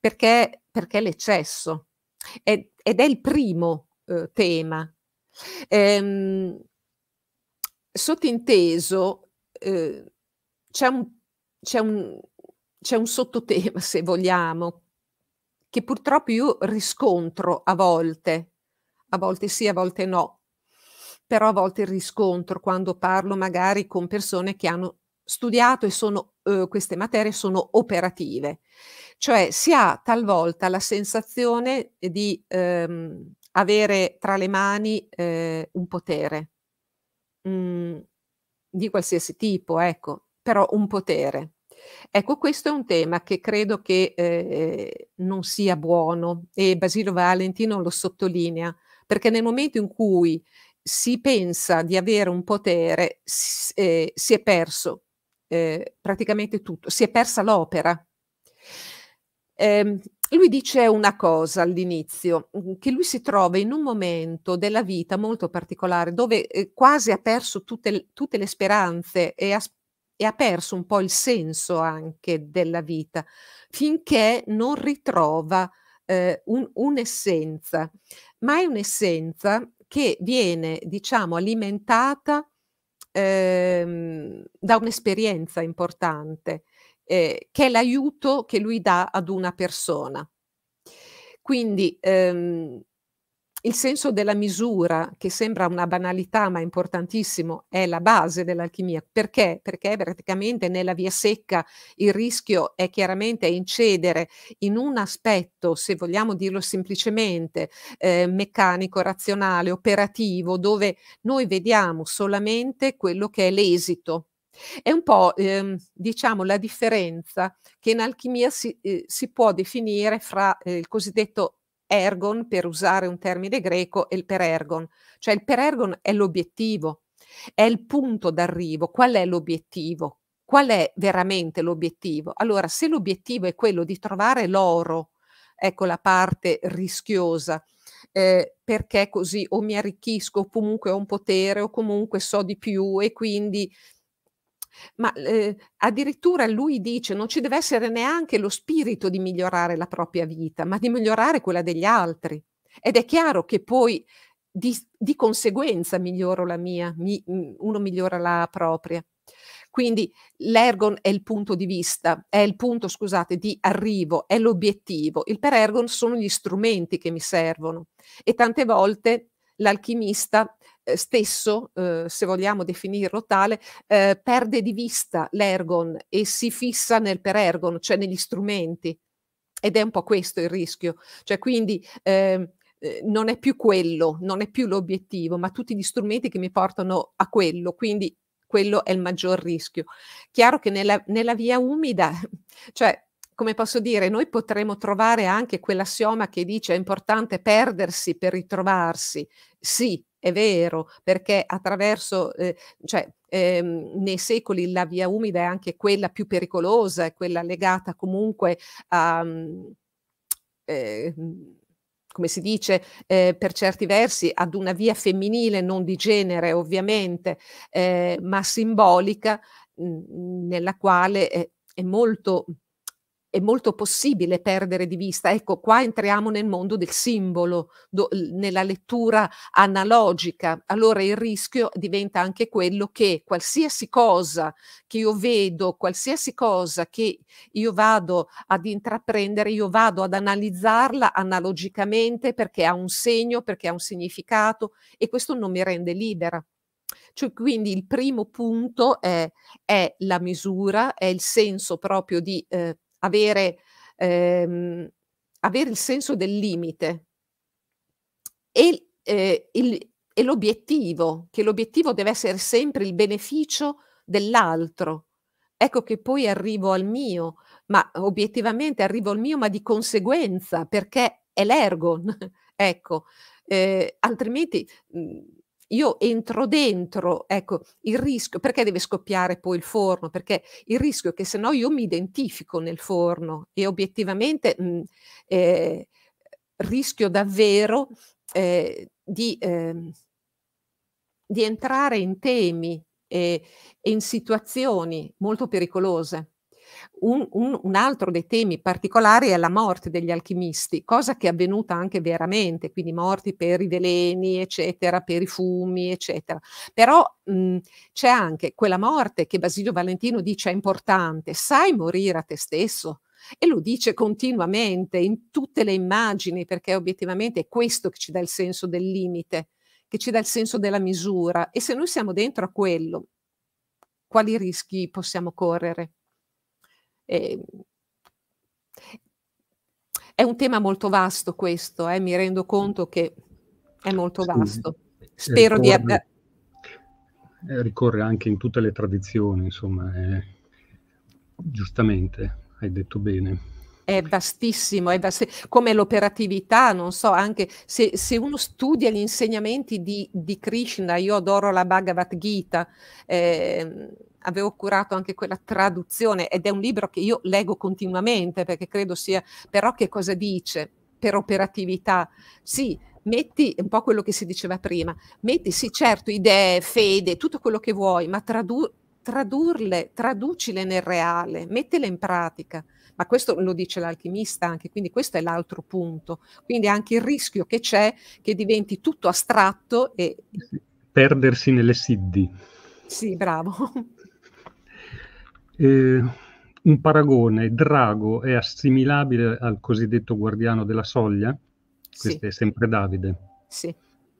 perché, perché l'eccesso ed, ed è il primo eh, tema. Ehm, sottinteso eh, c'è un, un, un sottotema, se vogliamo, che purtroppo io riscontro a volte, a volte sì, a volte no, però a volte il riscontro quando parlo magari con persone che hanno studiato e sono, eh, queste materie sono operative, cioè si ha talvolta la sensazione di ehm, avere tra le mani eh, un potere mh, mm, di qualsiasi tipo, ecco, però un potere. Ecco, questo è un tema che credo che eh, non sia buono e Basilio Valentino lo sottolinea, perché nel momento in cui si pensa di avere un potere, si, eh, si è perso eh, praticamente tutto, si è persa l'opera. Eh, lui dice una cosa all'inizio, mm, che lui si trova in un momento della vita molto particolare dove eh, quasi ha perso tutte, tutte le speranze e ha, e ha perso un po' il senso anche della vita, finché non ritrova eh, un'essenza, ma è un'essenza che viene, diciamo, alimentata ehm, da un'esperienza importante, eh, che è l'aiuto che lui dà ad una persona. Quindi ehm, il senso della misura, che sembra una banalità ma importantissimo, è la base dell'alchimia. Perché? Perché praticamente nella via secca il rischio è chiaramente incedere in un aspetto, se vogliamo dirlo semplicemente, eh, meccanico, razionale, operativo, dove noi vediamo solamente quello che è l'esito è un po', ehm, diciamo, la differenza che in alchimia si, eh, si può definire fra eh, il cosiddetto ergon, per usare un termine greco, e il perergon. Cioè il perergon è l'obiettivo, è il punto d'arrivo. Qual è l'obiettivo? Qual è veramente l'obiettivo? Allora, se l'obiettivo è quello di trovare l'oro, ecco la parte rischiosa, eh, perché così o mi arricchisco o comunque ho un potere o comunque so di più e quindi ma eh, addirittura lui dice non ci deve essere neanche lo spirito di migliorare la propria vita, ma di migliorare quella degli altri. Ed è chiaro che poi di, di conseguenza miglioro la mia, mi, mhmm, uno migliora la propria. Quindi l'ergon è il punto di vista, è il punto, scusate, di arrivo, è l'obiettivo. Il perergon sono gli strumenti che mi servono e tante volte l'alchimista eh, stesso, eh, se vogliamo definirlo tale, eh, perde di vista l'ergon e si fissa nel perergon, cioè negli strumenti. Ed è un po' questo il rischio. Cioè, quindi ehm, eh, non è più quello, non è più l'obiettivo, ma tutti gli strumenti che mi portano a quello. Quindi quello è il maggior rischio. Chiaro che nella, nella via umida, cioè come posso dire, noi potremmo trovare anche quell'assioma che dice è importante perdersi per ritrovarsi. Sì, è vero, perché attraverso, eh, cioè, ehm, nei secoli la via umida è anche quella più pericolosa, è quella legata comunque a... Eh, come si dice eh, per certi versi, ad una via femminile, non di genere ovviamente, eh, ma simbolica, mh, mm, nella quale è, è molto è molto possibile perdere di vista. Ecco, qua entriamo nel mondo del simbolo, do, nella lettura analogica. Allora il rischio diventa anche quello che qualsiasi cosa che io vedo, qualsiasi cosa che io vado ad intraprendere, io vado ad analizzarla analogicamente perché ha un segno, perché ha un significato e questo non mi rende libera. Cioè, quindi il primo punto è, è, la misura, è il senso proprio di eh, avere, ehm, avere il senso del limite e, eh, il, e l'obiettivo, che l'obiettivo deve essere sempre il beneficio dell'altro. Ecco che poi arrivo al mio, ma obiettivamente arrivo al mio, ma di conseguenza, perché è l'ergon. ecco, eh, altrimenti mh, io entro dentro, ecco, il rischio, perché deve scoppiare poi il forno? Perché il rischio è che se no io mi identifico nel forno e obiettivamente mh, eh, rischio davvero eh, di, eh, di, entrare in temi e in situazioni molto pericolose. Un, un, un, altro dei temi particolari è la morte degli alchimisti, cosa che è avvenuta anche veramente, quindi morti per i veleni, eccetera, per i fumi, eccetera. Però mh, c'è anche quella morte che Basilio Valentino dice è importante, sai morire a te stesso, e lo dice continuamente in tutte le immagini perché obiettivamente è questo che ci dà il senso del limite, che ci dà il senso della misura e se noi siamo dentro a quello, quali rischi possiamo correre? Eh, è un tema molto vasto questo, eh, mi rendo conto che è molto vasto. Spero ricorre, di aver... Eh, ricorre anche in tutte le tradizioni, insomma, è... giustamente, hai detto bene. È vastissimo, è vastissimo. come l'operatività, non so, anche se, se uno studia gli insegnamenti di, di, Krishna, io adoro la Bhagavad Gita, eh, avevo curato anche quella traduzione ed è un libro che io leggo continuamente perché credo sia, però che cosa dice? Per operatività, sì, metti un po' quello che si diceva prima, metti sì certo idee, fede, tutto quello che vuoi, ma tradu- tradurle, traducile nel reale, mettele in pratica. Ma questo lo dice l'alchimista anche, quindi questo è l'altro punto. Quindi anche il rischio che c'è che diventi tutto astratto e... Perdersi nelle siddi. Sì, bravo. Eh, un paragone, Drago è assimilabile al cosiddetto guardiano della soglia? Sì. Questo è sempre Davide. Sì.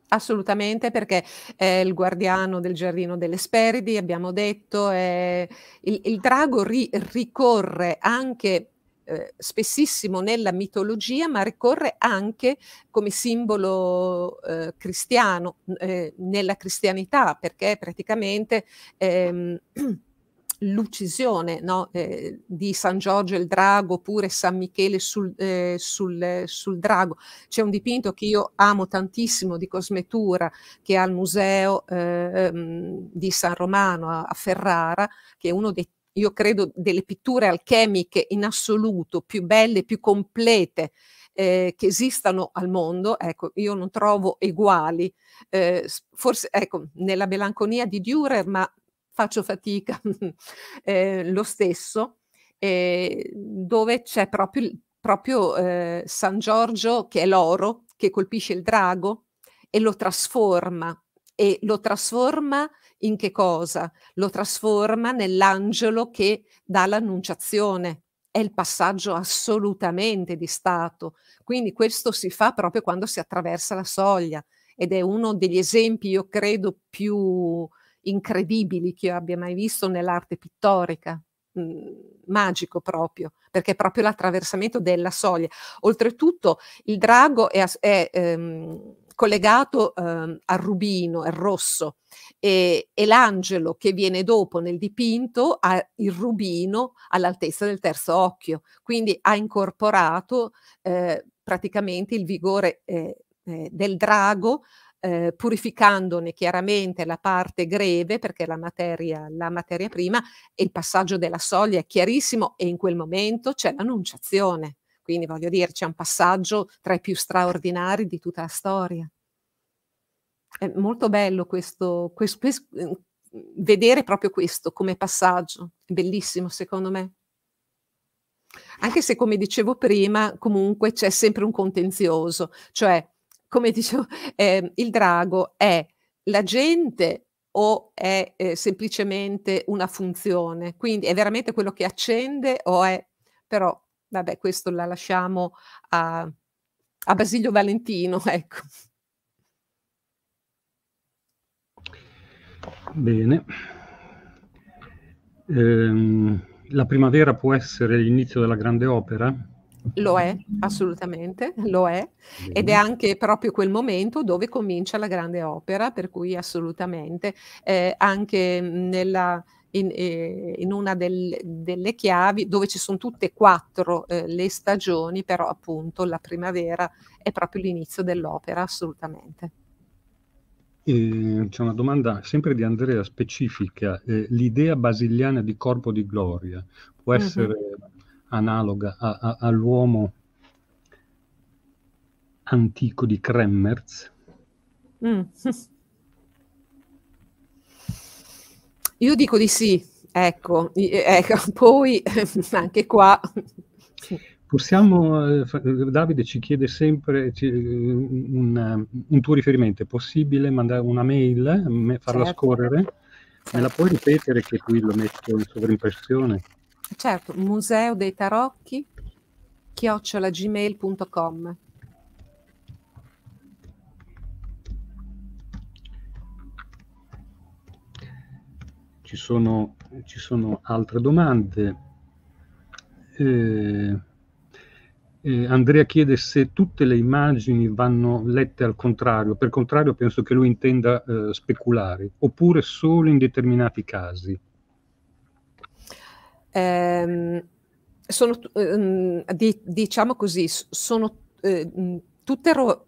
Assolutamente, perché è il guardiano del giardino delle Speridi, abbiamo detto, è... il, il, drago ri, ricorre anche eh, spessissimo nella mitologia, ma ricorre anche come simbolo eh, cristiano eh, nella cristianità, perché praticamente ehm, l'uccisione no? eh, di San Giorgio il Drago oppure San Michele sul, eh, sul, sul, Drago. C'è un dipinto che io amo tantissimo di Cosmetura che è al museo eh, ehm, di San Romano a, a Ferrara, che è uno dei io credo delle pitture alchemiche in assoluto più belle, più complete eh, che esistano al mondo, ecco, io non trovo uguali, eh, forse ecco, nella melanconia di Dürer, ma faccio fatica eh, lo stesso, eh, dove c'è proprio, proprio eh, San Giorgio che è l'oro, che colpisce il drago e lo trasforma. E lo trasforma in che cosa? Lo trasforma nell'angelo che dà l'annunciazione. È il passaggio assolutamente di stato. Quindi questo si fa proprio quando si attraversa la soglia ed è uno degli esempi, io credo, più incredibili che io abbia mai visto nell'arte pittorica, mhmm, magico proprio, perché è proprio l'attraversamento della soglia. Oltretutto il drago è, è ehm, collegato ehm, al rubino, al rosso, e, e, l'angelo che viene dopo nel dipinto ha il rubino all'altezza del terzo occhio, quindi ha incorporato eh, praticamente il vigore eh, eh, del drago eh, purificandone chiaramente la parte greve, perché la materia, la materia prima, e il passaggio della soglia è chiarissimo e in quel momento c'è l'annunciazione. Quindi voglio dire, c'è un passaggio tra i più straordinari di tutta la storia. È molto bello questo, questo, questo mm, vedere proprio questo come passaggio, è bellissimo secondo me. Anche se, come dicevo prima, comunque c'è sempre un contenzioso, cioè come dicevo, eh, il drago è la gente o è eh, semplicemente una funzione? Quindi è veramente quello che accende o è... Però, vabbè, questo la lasciamo a, a Basilio Valentino, ecco. Bene. Ehm, la primavera può essere l'inizio della grande opera? Lo è, assolutamente, lo è. Ed è anche proprio quel momento dove comincia la grande opera, per cui assolutamente eh, anche nella, in, eh, in, una del, delle chiavi dove ci sono tutte e quattro eh, le stagioni, però appunto la primavera è proprio l'inizio dell'opera, assolutamente. Eh, c'è una domanda sempre di Andrea specifica. Eh, l'idea basiliana di corpo di gloria può mhm. essere mm-hmm analoga a, a, all'uomo antico di Kremmerz. Mm. Io dico di sì, ecco, eh, ecco. poi eh, anche qua. Possiamo, eh, Davide ci chiede sempre un, un tuo riferimento, è possibile mandare una mail, farla certo. scorrere? Me la puoi ripetere che qui lo metto in sovrimpressione? Certo, museo dei tarocchi chiocciolagmail.com Ci sono, ci sono altre domande. Eh, eh, Andrea chiede se tutte le immagini vanno lette al contrario. Per contrario penso che lui intenda eh, speculare, oppure solo in determinati casi ehm, sono, ehm, di, diciamo così, sono eh, tutte ro-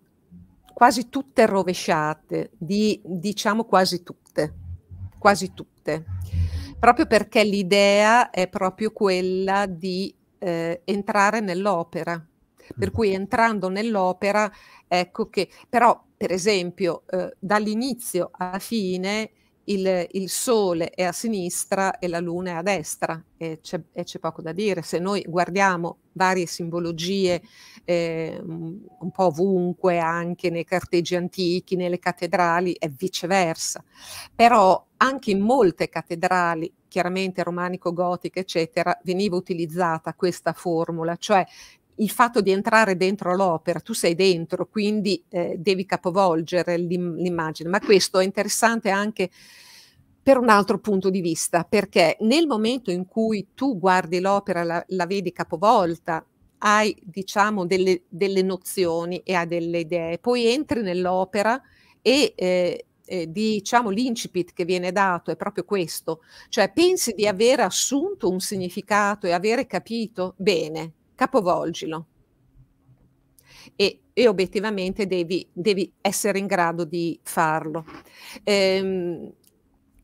quasi tutte rovesciate, di, diciamo quasi tutte, quasi tutte, proprio perché l'idea è proprio quella di eh, entrare nell'opera. Per mm. cui entrando nell'opera, ecco che, però per esempio, eh, dall'inizio alla fine il, il, Sole è a sinistra e la Luna è a destra e c'è, poco da dire. Se noi guardiamo varie simbologie eh, un po' ovunque, anche nei carteggi antichi, nelle cattedrali, è viceversa. Però anche in molte cattedrali, chiaramente romanico-gotiche, eccetera, veniva utilizzata questa formula, cioè il fatto di entrare dentro l'opera, tu sei dentro, quindi eh, devi capovolgere l'immagine, ma questo è interessante anche per un altro punto di vista, perché nel momento in cui tu guardi l'opera, la, la vedi capovolta, hai diciamo delle, delle, nozioni e hai delle idee, poi entri nell'opera e eh, eh, diciamo l'incipit che viene dato è proprio questo, cioè pensi di aver assunto un significato e avere capito bene, capovolgilo. E, e obiettivamente devi, devi, essere in grado di farlo. Ehm,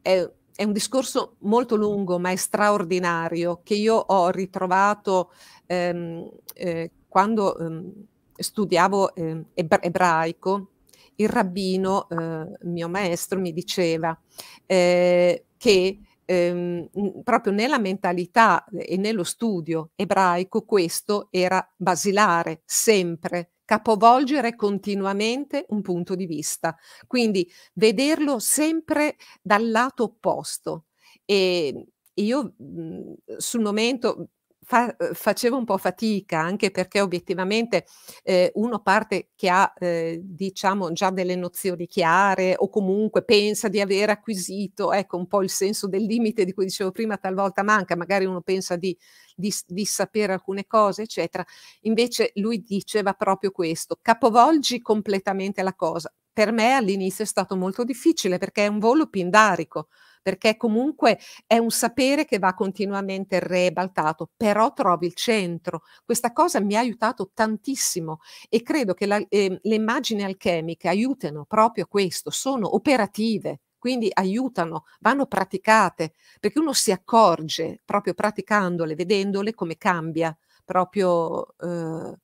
è, è un discorso molto lungo ma è straordinario che io ho ritrovato ehm, eh, quando ehm, studiavo eh, ebraico, il rabbino, eh, mio maestro, mi diceva eh, che ehm, proprio nella mentalità ehm, e nello studio ebraico questo era basilare sempre capovolgere continuamente un punto di vista, quindi vederlo sempre dal lato opposto. E ehm, io mhmm, sul momento fa, uhm, facevo un po' fatica anche perché obiettivamente eh, uno parte che ha eh, diciamo già delle nozioni chiare o comunque pensa di aver acquisito ecco un po' il senso del limite di cui dicevo prima talvolta manca magari uno pensa di, di, di sapere alcune cose eccetera invece lui diceva proprio questo capovolgi completamente la cosa per me all'inizio è stato molto difficile perché è un volo pindarico perché comunque è un sapere che va continuamente ribaltato, però trovi il centro. Questa cosa mi ha aiutato tantissimo e credo che la, eh, le immagini alchemiche aiutino proprio questo, sono operative, quindi aiutano, vanno praticate, perché uno si accorge proprio praticandole, vedendole come cambia proprio eh,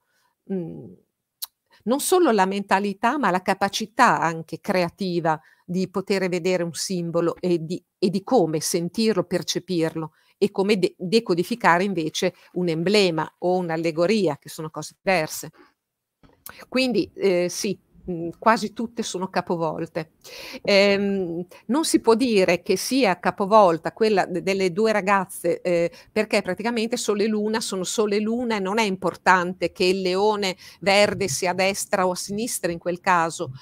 mm, non solo la mentalità, ma la capacità anche creativa di poter vedere un simbolo e di, e di come sentirlo, percepirlo e come de- decodificare invece un emblema o un'allegoria, che sono cose diverse. Quindi eh, sì, Mhmm, quasi tutte sono capovolte. Eh, non si può dire che sia capovolta quella delle due ragazze eh, perché praticamente Sole e Luna sono Sole e Luna e non è importante che il leone verde sia a destra o a sinistra in quel caso,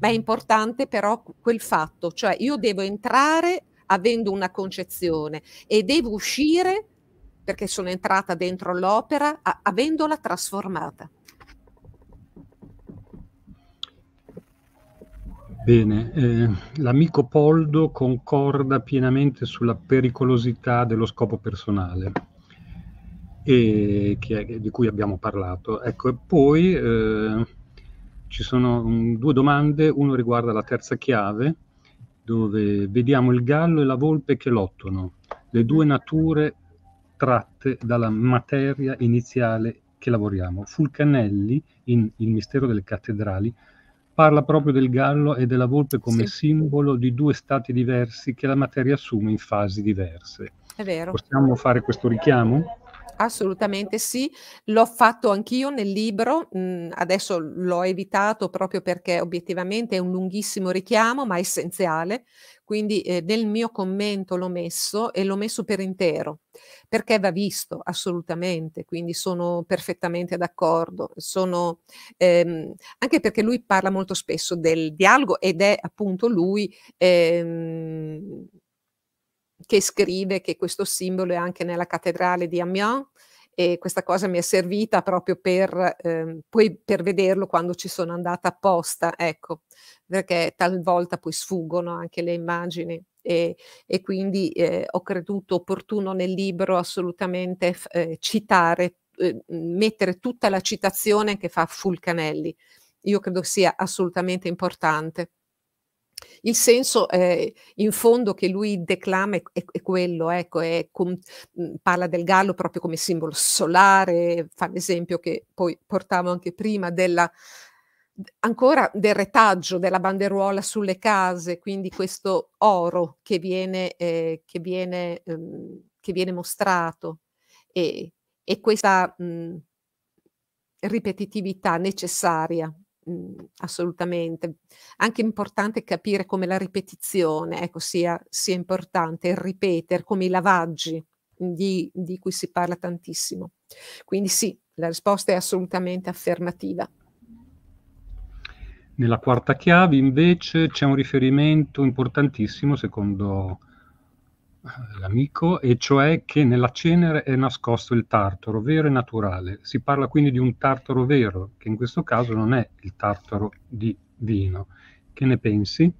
ma è importante però quel fatto, cioè io devo entrare avendo una concezione e devo uscire perché sono entrata dentro l'opera a- avendola trasformata. Bene, eh, l'amico Poldo concorda pienamente sulla pericolosità dello scopo personale. E è, di cui abbiamo parlato. Ecco, e poi eh, ci sono um, due domande, uno riguarda la terza chiave, dove vediamo il gallo e la volpe che lottano, le due mm. nature tratte dalla materia iniziale che lavoriamo. Fulcanelli, in Il mistero delle cattedrali, parla proprio del gallo e della volpe come sì. simbolo di due stati diversi che la materia assume in fasi diverse. È vero. Possiamo fare questo richiamo? Assolutamente sì, l'ho fatto anch'io nel libro, mm, adesso l'ho evitato proprio perché obiettivamente è un lunghissimo richiamo, ma essenziale, quindi eh, nel mio commento l'ho messo e l'ho messo per intero, perché va visto assolutamente, quindi sono perfettamente d'accordo. Sono, ehm, anche perché lui parla molto spesso del dialogo ed è appunto lui... Ehm, che scrive che questo simbolo è anche nella cattedrale di Amiens e questa cosa mi è servita proprio per, ehm, poi per vederlo quando ci sono andata apposta, ecco, perché talvolta poi sfuggono anche le immagini. E, e quindi eh, ho creduto opportuno nel libro assolutamente eh, citare, eh, mettere tutta la citazione che fa Fulcanelli. Io credo sia assolutamente importante. Il senso eh, in fondo che lui declama è, è quello, ecco, è com- mm, parla del gallo proprio come simbolo solare, fa l'esempio che poi portavo anche prima della ancora del retaggio della banderuola sulle case, quindi questo oro che viene, eh, che viene, ehm, che viene mostrato e, e questa mh, ripetitività necessaria Mm, assolutamente. Anche importante capire come la ripetizione ecco, sia, sia importante, il ripetere, come i lavaggi di, di cui si parla tantissimo. Quindi sì, la risposta è assolutamente affermativa. Nella quarta chiave invece c'è un riferimento importantissimo secondo eh, l'amico, e cioè che nella cenere è nascosto il tartaro vero e naturale. Si parla quindi di un tartaro vero, che in questo caso non è il tartaro di vino. Che ne pensi?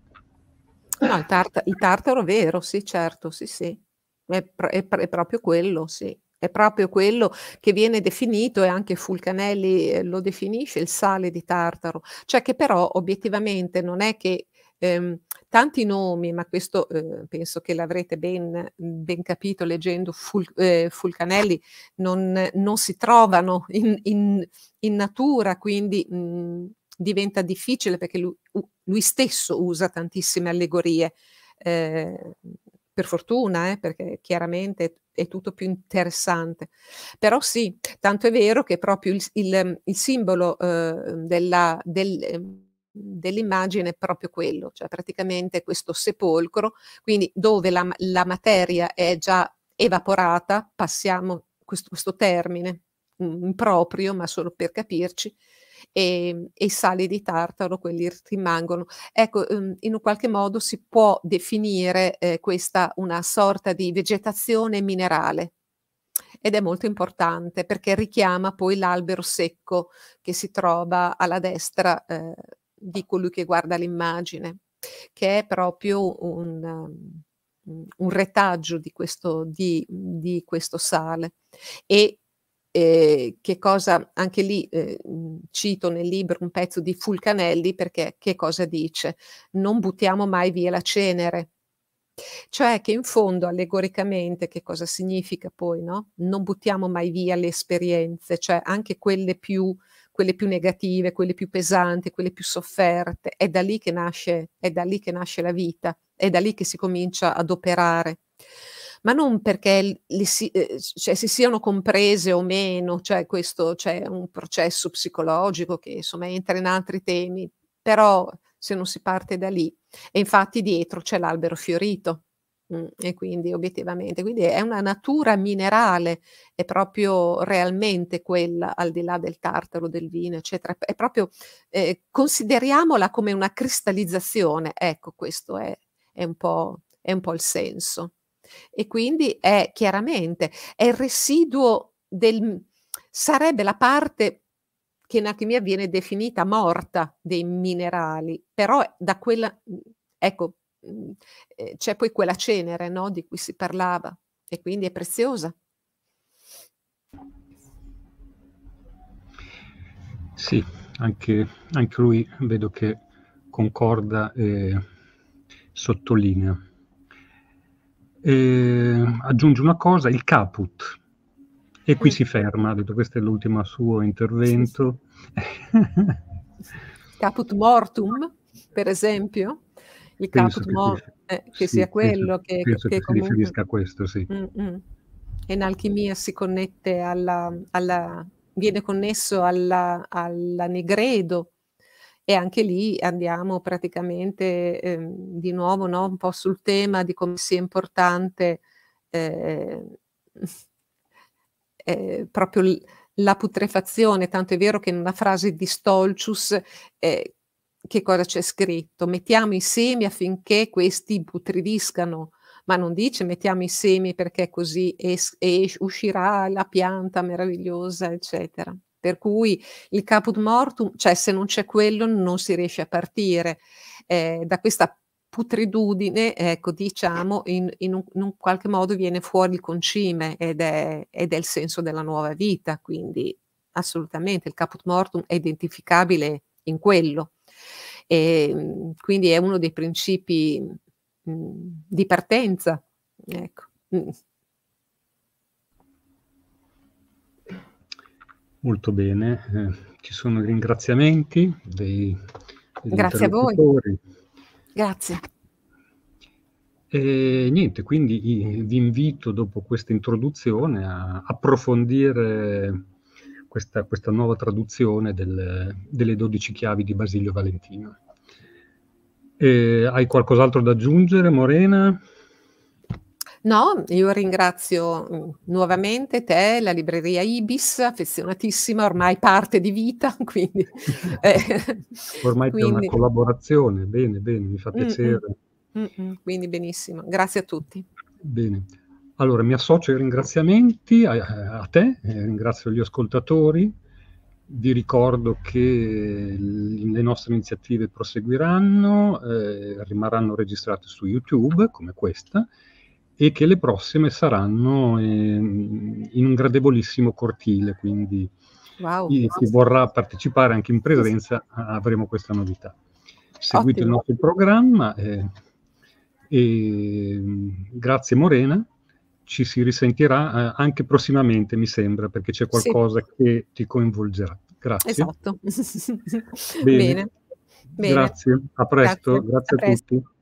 No, il, tart- il tartaro vero, sì, certo, sì, sì. È, pr- è, pr- è proprio quello, sì è proprio quello che viene definito e anche Fulcanelli eh, lo definisce il sale di Tartaro, cioè che però obiettivamente non è che ehm, tanti nomi, ma questo eh, penso che l'avrete ben, ben capito leggendo Ful, eh, Fulcanelli, non, non, si trovano in, in, in natura, quindi mh, diventa difficile perché lui, lui, stesso usa tantissime allegorie. Eh, per fortuna, eh, perché chiaramente è tutto più interessante. Però sì, tanto è vero che proprio il, il, ehm, il simbolo eh, della, del, ehm, dell'immagine è proprio quello, cioè praticamente questo sepolcro, quindi dove la, la materia è già evaporata, passiamo questo, questo termine mm, proprio, ma solo per capirci, e, ehm, e i sali di tartaro quelli rimangono. Ecco, ehm, in un qualche modo si può definire eh, questa una sorta di vegetazione minerale ed è molto importante perché richiama poi l'albero secco che si trova alla destra eh, di colui che guarda l'immagine, che è proprio un, mm, un retaggio di questo, di, di questo sale. E eh, che cosa, anche lì eh, cito nel libro un pezzo di Fulcanelli perché che cosa dice? Non buttiamo mai via la cenere. Cioè che in fondo allegoricamente che cosa significa poi, no? Non buttiamo mai via le esperienze, cioè anche quelle più, quelle più negative, quelle più pesanti, quelle più sofferte, è da lì che nasce, è da lì che nasce la vita, è da lì che si comincia ad operare ma non perché si, eh, cioè, si, siano comprese o meno, cioè questo c'è cioè, un processo psicologico che insomma entra in altri temi, però se non si parte da lì. E infatti dietro c'è l'albero fiorito. Mm, e quindi obiettivamente, quindi è una natura minerale, è proprio realmente quella, al di là del tartaro, del vino, eccetera, è proprio, eh, consideriamola come una cristallizzazione, ecco questo è, è, un, po', è un po' il senso e quindi è chiaramente è il residuo del mhmm, sarebbe la parte che in alchimia viene definita morta dei minerali, però da quella mhmm, ecco mhmm, eh, c'è poi quella cenere no, di cui si parlava e quindi è preziosa. Sì, anche, anche lui vedo che concorda e sottolinea eh, aggiunge una cosa, il caput. E qui mm. si ferma, ha detto questo è l'ultimo suo intervento. caput mortum, per esempio? Il penso caput mortum, eh, che sì, sia quello penso, che... Penso che, che comunque... si riferisca a questo, sì. Mm-mm. E in alchimia si connette alla... alla viene connesso alla, alla negredo, e anche lì andiamo praticamente eh, di nuovo no? un po' sul tema di come sia importante eh, eh, proprio l- la putrefazione, tanto è vero che in una frase di Stolcius eh, che cosa c'è scritto? Mettiamo i semi affinché questi putridiscano, ma non dice mettiamo i semi perché così es- es- uscirà la pianta meravigliosa, eccetera per cui il caput mortum, cioè se non c'è quello non si riesce a partire eh, da questa putridudine, ecco, diciamo, in, in, un, in, un, qualche modo viene fuori il concime ed è, ed è il senso della nuova vita, quindi assolutamente il caput mortum è identificabile in quello. E, ehm, quindi è uno dei principi mh, mm, di partenza. Ecco. Mm. Molto bene, eh, ci sono ringraziamenti dei, dei Grazie a voi. Grazie. E niente, quindi vi invito dopo questa introduzione a approfondire questa, questa nuova traduzione del, delle 12 chiavi di Basilio Valentino. E hai qualcos'altro da aggiungere, Morena? No, io ringrazio mm, nuovamente te, la libreria Ibis, affezionatissima, ormai parte di vita, quindi... Eh, ormai quindi... è una collaborazione, bene, bene, mi fa mm, mm. piacere. Mm -mm, mm quindi benissimo, grazie a tutti. Bene, allora mi associo ai ringraziamenti, a, a te, eh, ringrazio gli ascoltatori, vi ricordo che le nostre iniziative proseguiranno, eh, rimarranno registrate su YouTube, come questa, e che le prossime saranno eh, in un gradevolissimo cortile, quindi wow. chi, chi, vorrà partecipare anche in presenza avremo questa novità. Seguite Ottimo. il nostro programma eh, e mm, grazie Morena, ci si risentirà eh, anche prossimamente mi sembra perché c'è qualcosa sì. che ti coinvolgerà. Grazie. Esatto. Bene. Bene. Bene. Grazie, a presto, grazie, grazie a, a presto. tutti.